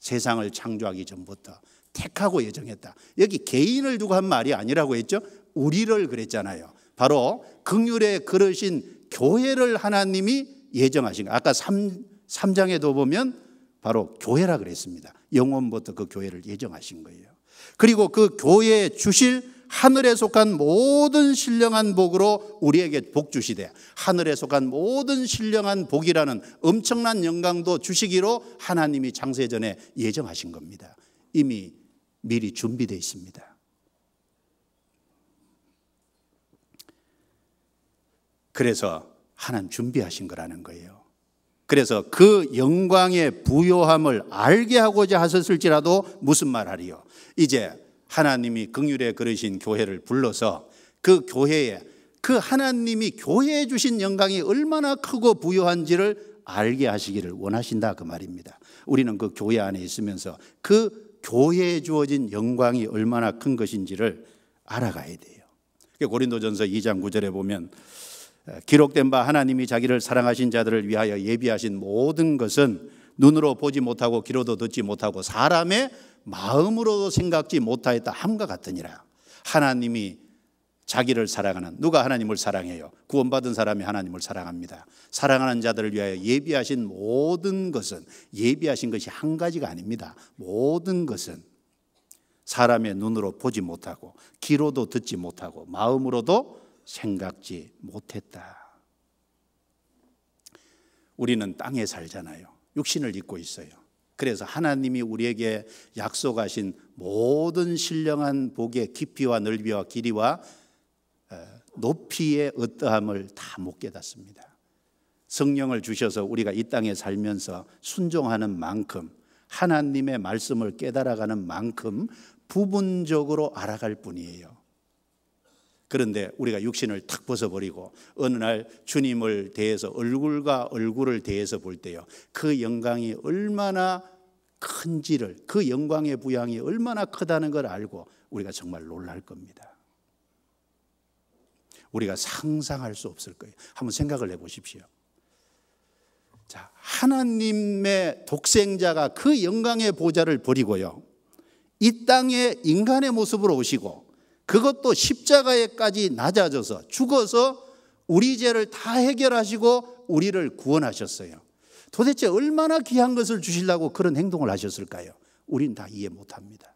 세상을 창조하기 전부터 택하고 예정했다. 여기 개인을 두고 한 말이 아니라고 했죠. 우리를 그랬잖아요. 바로 극률에 그러신 교회를 하나님이 예정하신 거. 아까 3, 3장에도 보면 바로 교회라 그랬습니다. 영원부터 그 교회를 예정하신 거예요. 그리고 그 교회에 주실 하늘에 속한 모든 신령한 복으로 우리에게 복 주시되 하늘에 속한 모든 신령한 복이라는 엄청난 영광도 주시기로 하나님이 장세 전에 예정하신 겁니다. 이미 미리 준비되 어 있습니다. 그래서 하나님 준비하신 거라는 거예요. 그래서 그 영광의 부요함을 알게 하고자 하셨을지라도 무슨 말 하리요. 이제 하나님이 긍휼에 그러신 교회를 불러서 그 교회에 그 하나님이 교회에 주신 영광이 얼마나 크고 부요한지를 알게 하시기를 원하신다 그 말입니다. 우리는 그 교회 안에 있으면서 그 교회에 주어진 영광이 얼마나 큰 것인지를 알아가야 돼요. 고린도전서 2장 9절에 보면 기록된 바 하나님이 자기를 사랑하신 자들을 위하여 예비하신 모든 것은 눈으로 보지 못하고 귀로도 듣지 못하고 사람의 마음으로도 생각지 못하였다 함과 같으니라. 하나님이 자기를 사랑하는 누가 하나님을 사랑해요? 구원받은 사람이 하나님을 사랑합니다. 사랑하는 자들을 위하여 예비하신 모든 것은 예비하신 것이 한 가지가 아닙니다. 모든 것은 사람의 눈으로 보지 못하고 귀로도 듣지 못하고 마음으로도 생각지 못했다. 우리는 땅에 살잖아요. 육신을 입고 있어요. 그래서 하나님이 우리에게 약속하신 모든 신령한 복의 깊이와 넓이와 길이와 어, 높이의 어떠함을 다 못 깨닫습니다. 성령을 주셔서 우리가 이 땅에 살면서 순종하는 만큼 하나님의 말씀을 깨달아가는 만큼 부분적으로 알아갈 뿐이에요. 그런데 우리가 육신을 탁 벗어버리고 어느 날 주님을 대해서 얼굴과 얼굴을 대해서 볼 때요. 그 영광이 얼마나 큰지를 그 영광의 부양이 얼마나 크다는 걸 알고 우리가 정말 놀랄 겁니다. 우리가 상상할 수 없을 거예요. 한번 생각을 해 보십시오. 자, 하나님의 독생자가 그 영광의 보좌를 버리고요. 이 땅에 인간의 모습으로 오시고 그것도 십자가에까지 낮아져서 죽어서 우리 죄를 다 해결하시고 우리를 구원하셨어요. 도대체 얼마나 귀한 것을 주시려고 그런 행동을 하셨을까요? 우린 다 이해 못 합니다.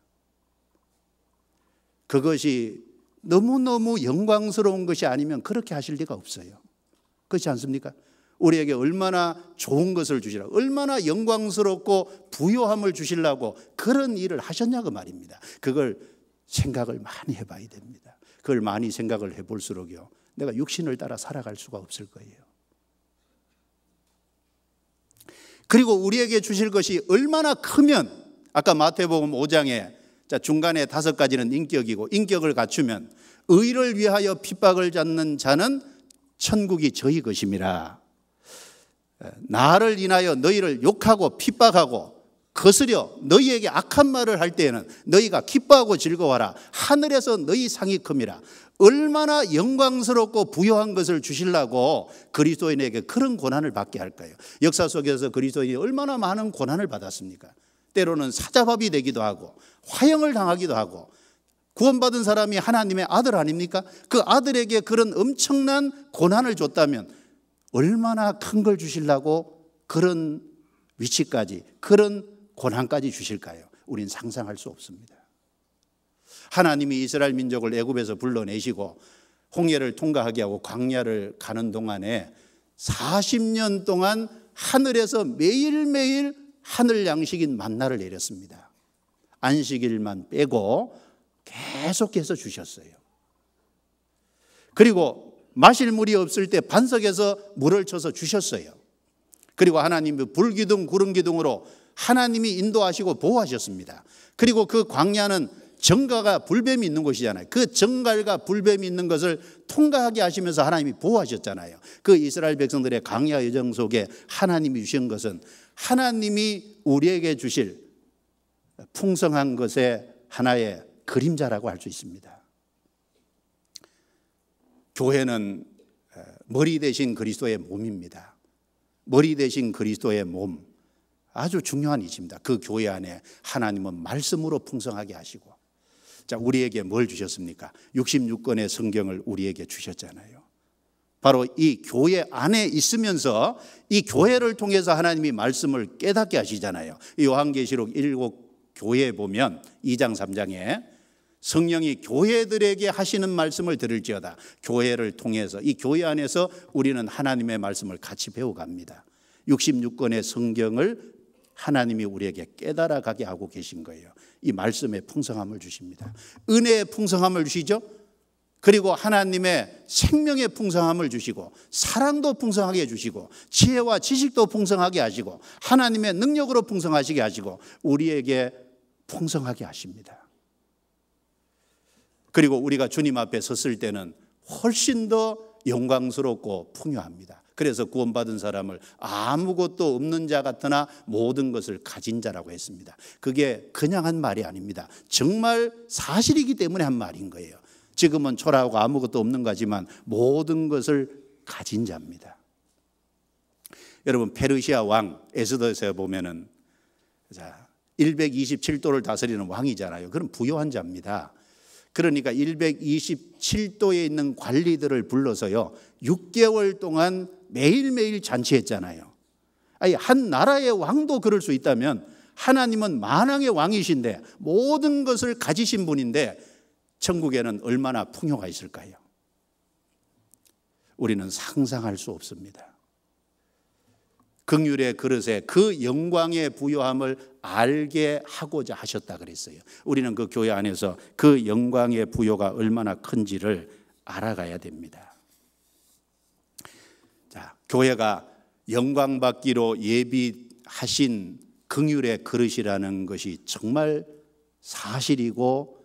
그것이 너무너무 영광스러운 것이 아니면 그렇게 하실 리가 없어요. 그렇지 않습니까? 우리에게 얼마나 좋은 것을 주시라고, 얼마나 영광스럽고 부요함을 주시려고 그런 일을 하셨냐고 말입니다. 그걸 생각을 많이 해봐야 됩니다. 그걸 많이 생각을 해볼수록요, 내가 육신을 따라 살아갈 수가 없을 거예요. 그리고 우리에게 주실 것이 얼마나 크면 아까 마태복음 5장에 자 중간에 다섯 가지는 인격이고 인격을 갖추면 의를 위하여 핍박을 잡는 자는 천국이 저희 것임니라 나를 인하여 너희를 욕하고 핍박하고 거스려 너희에게 악한 말을 할 때에는 너희가 기뻐하고 즐거워라 하늘에서 너희 상이 큽니라 얼마나 영광스럽고 부여한 것을 주시려고 그리스도인에게 그런 고난을 받게 할까요? 역사 속에서 그리스도인이 얼마나 많은 고난을 받았습니까? 때로는 사자밥이 되기도 하고 화형을 당하기도 하고 구원받은 사람이 하나님의 아들 아닙니까? 그 아들에게 그런 엄청난 고난을 줬다면 얼마나 큰 걸 주시려고 그런 위치까지 그런 고난까지 주실까요? 우린 상상할 수 없습니다. 하나님이 이스라엘 민족을 애굽에서 불러내시고 홍해를 통과하게 하고 광야를 가는 동안에 40년 동안 하늘에서 매일매일 하늘 양식인 만나를 내렸습니다. 안식일만 빼고 계속해서 주셨어요. 그리고 마실 물이 없을 때 반석에서 물을 쳐서 주셨어요. 그리고 하나님이 그 불기둥 구름기둥으로 하나님이 인도하시고 보호하셨습니다. 그리고 그 광야는 정가가 불뱀이 있는 곳이잖아요. 그 정갈과 불뱀이 있는 것을 통과하게 하시면서 하나님이 보호하셨잖아요. 그 이스라엘 백성들의 광야 여정 속에 하나님이 주신 것은 하나님이 우리에게 주실 풍성한 것의 하나의 그림자라고 할 수 있습니다. 교회는 어, 머리 대신 그리스도의 몸입니다. 머리 대신 그리스도의 몸. 아주 중요한 이치입니다. 그 교회 안에 하나님은 말씀으로 풍성하게 하시고 자, 우리에게 뭘 주셨습니까? 66권의 성경을 우리에게 주셨잖아요. 바로 이 교회 안에 있으면서 이 교회를 통해서 하나님이 말씀을 깨닫게 하시잖아요. 이 요한계시록 7교회 에 보면 2장 3장에 성령이 교회들에게 하시는 말씀을 들을지어다. 교회를 통해서 이 교회 안에서 우리는 하나님의 말씀을 같이 배워갑니다. 66권의 성경을 하나님이 우리에게 깨달아 가게 하고 계신 거예요. 이 말씀의 풍성함을 주십니다. 은혜의 풍성함을 주시죠. 그리고 하나님의 생명의 풍성함을 주시고 사랑도 풍성하게 주시고 지혜와 지식도 풍성하게 하시고 하나님의 능력으로 풍성하시게 하시고 우리에게 풍성하게 하십니다. 그리고 우리가 주님 앞에 섰을 때는 훨씬 더 영광스럽고 풍요합니다. 그래서 구원받은 사람을 아무것도 없는 자 같으나 모든 것을 가진 자라고 했습니다. 그게 그냥 한 말이 아닙니다. 정말 사실이기 때문에 한 말인 거예요. 지금은 초라하고 아무것도 없는 거지만 모든 것을 가진 자입니다. 여러분 페르시아 왕 에스더에서 보면은 자 127도를 다스리는 왕이잖아요. 그럼 부여한 자입니다. 그러니까 127도에 있는 관리들을 불러서요. 6개월 동안 매일매일 잔치했잖아요. 아니, 한 나라의 왕도 그럴 수 있다면 하나님은 만왕의 왕이신데 모든 것을 가지신 분인데 천국에는 얼마나 풍요가 있을까요? 우리는 상상할 수 없습니다. 극률의 그릇에 그 영광의 부여함을 알게 하고자 하셨다 그랬어요. 우리는 그 교회 안에서 그 영광의 부여가 얼마나 큰지를 알아가야 됩니다. 교회가 영광받기로 예비하신 긍휼의 그릇이라는 것이 정말 사실이고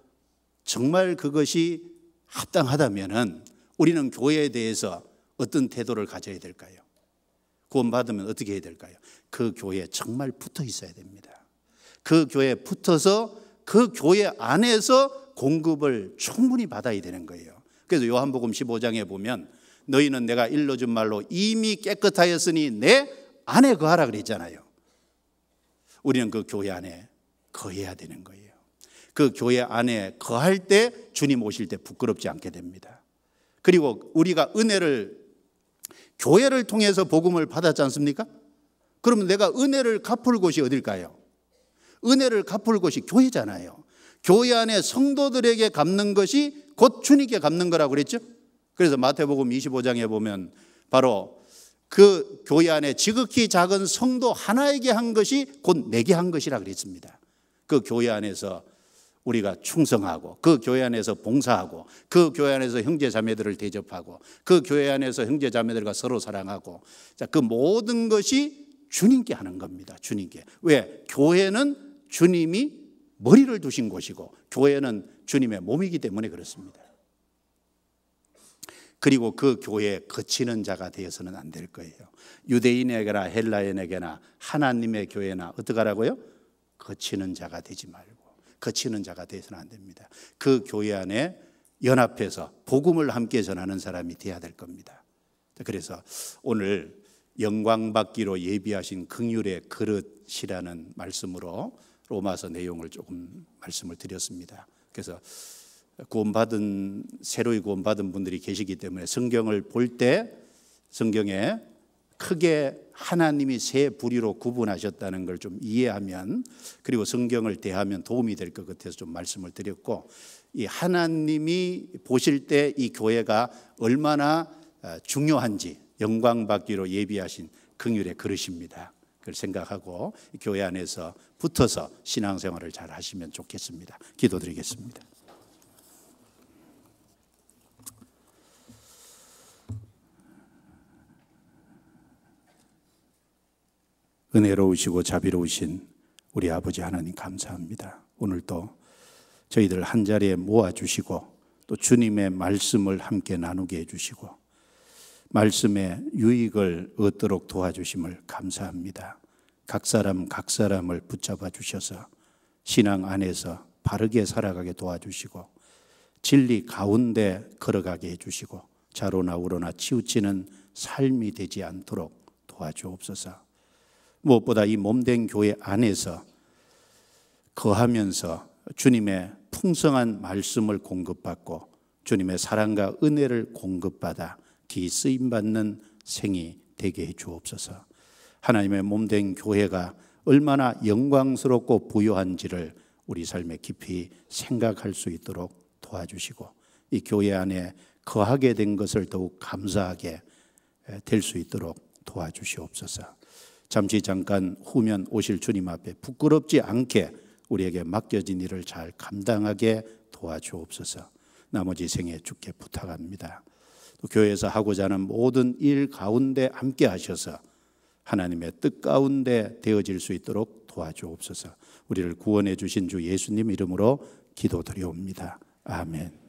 정말 그것이 합당하다면 우리는 교회에 대해서 어떤 태도를 가져야 될까요? 구원받으면 어떻게 해야 될까요? 그 교회에 정말 붙어 있어야 됩니다. 그 교회에 붙어서 그 교회 안에서 공급을 충분히 받아야 되는 거예요. 그래서 요한복음 15장에 보면 너희는 내가 일러준 말로 이미 깨끗하였으니 내 안에 거하라 그랬잖아요. 우리는 그 교회 안에 거해야 되는 거예요. 그 교회 안에 거할 때 주님 오실 때 부끄럽지 않게 됩니다. 그리고 우리가 은혜를 교회를 통해서 복음을 받았지 않습니까? 그러면 내가 은혜를 갚을 곳이 어딜까요? 은혜를 갚을 곳이 교회잖아요. 교회 안에 성도들에게 갚는 것이 곧 주님께 갚는 거라고 그랬죠? 그래서 마태복음 25장에 보면 바로 그 교회 안에 지극히 작은 성도 하나에게 한 것이 곧 내게 한 것이라 그랬습니다. 그 교회 안에서 우리가 충성하고 그 교회 안에서 봉사하고 그 교회 안에서 형제 자매들을 대접하고 그 교회 안에서 형제 자매들과 서로 사랑하고 그 모든 것이 주님께 하는 겁니다. 주님께. 왜? 교회는 주님이 머리를 두신 곳이고 교회는 주님의 몸이기 때문에 그렇습니다. 그리고 그 교회에 거치는 자가 되어서는 안 될 거예요. 유대인에게나 헬라인에게나 하나님의 교회나 어떻 하라고요? 거치는 자가 되지 말고 거치는 자가 되어서는 안 됩니다. 그 교회 안에 연합해서 복음을 함께 전하는 사람이 되어야 될 겁니다. 그래서 오늘 영광받기로 예비하신 극률의 그릇이라는 말씀으로 로마서 내용을 조금 말씀을 드렸습니다. 그래서 구원받은 새로이 구원받은 분들이 계시기 때문에 성경을 볼 때 성경에 크게 하나님이 세부류로 구분하셨다는 걸 좀 이해하면 그리고 성경을 대하면 도움이 될 것 같아서 좀 말씀을 드렸고 이 하나님이 보실 때 이 교회가 얼마나 아, 중요한지 영광 받기로 예비하신 긍휼의 그릇입니다. 그걸 생각하고 교회 안에서 붙어서 신앙생활을 잘 하시면 좋겠습니다. 기도드리겠습니다. 은혜로우시고 자비로우신 우리 아버지 하나님 감사합니다. 오늘도 저희들 한 자리에 모아주시고 또 주님의 말씀을 함께 나누게 해주시고 말씀의 유익을 얻도록 도와주심을 감사합니다. 각 사람 각 사람을 붙잡아 주셔서 신앙 안에서 바르게 살아가게 도와주시고 진리 가운데 걸어가게 해주시고 자로나 우로나 치우치는 삶이 되지 않도록 도와주옵소서. 무엇보다 이 몸된 교회 안에서 거하면서 주님의 풍성한 말씀을 공급받고 주님의 사랑과 은혜를 공급받아 기 쓰임받는 생이 되게 해 주옵소서. 하나님의 몸된 교회가 얼마나 영광스럽고 부요한지를 우리 삶에 깊이 생각할 수 있도록 도와주시고 이 교회 안에 거하게 된 것을 더욱 감사하게 될 수 있도록 도와주시옵소서. 잠시 잠깐 후면 오실 주님 앞에 부끄럽지 않게 우리에게 맡겨진 일을 잘 감당하게 도와주옵소서. 나머지 생에 주께 부탁합니다. 또 교회에서 하고자 하는 모든 일 가운데 함께 하셔서 하나님의 뜻 가운데 되어질 수 있도록 도와주옵소서. 우리를 구원해 주신 주 예수님 이름으로 기도드리옵니다. 아멘.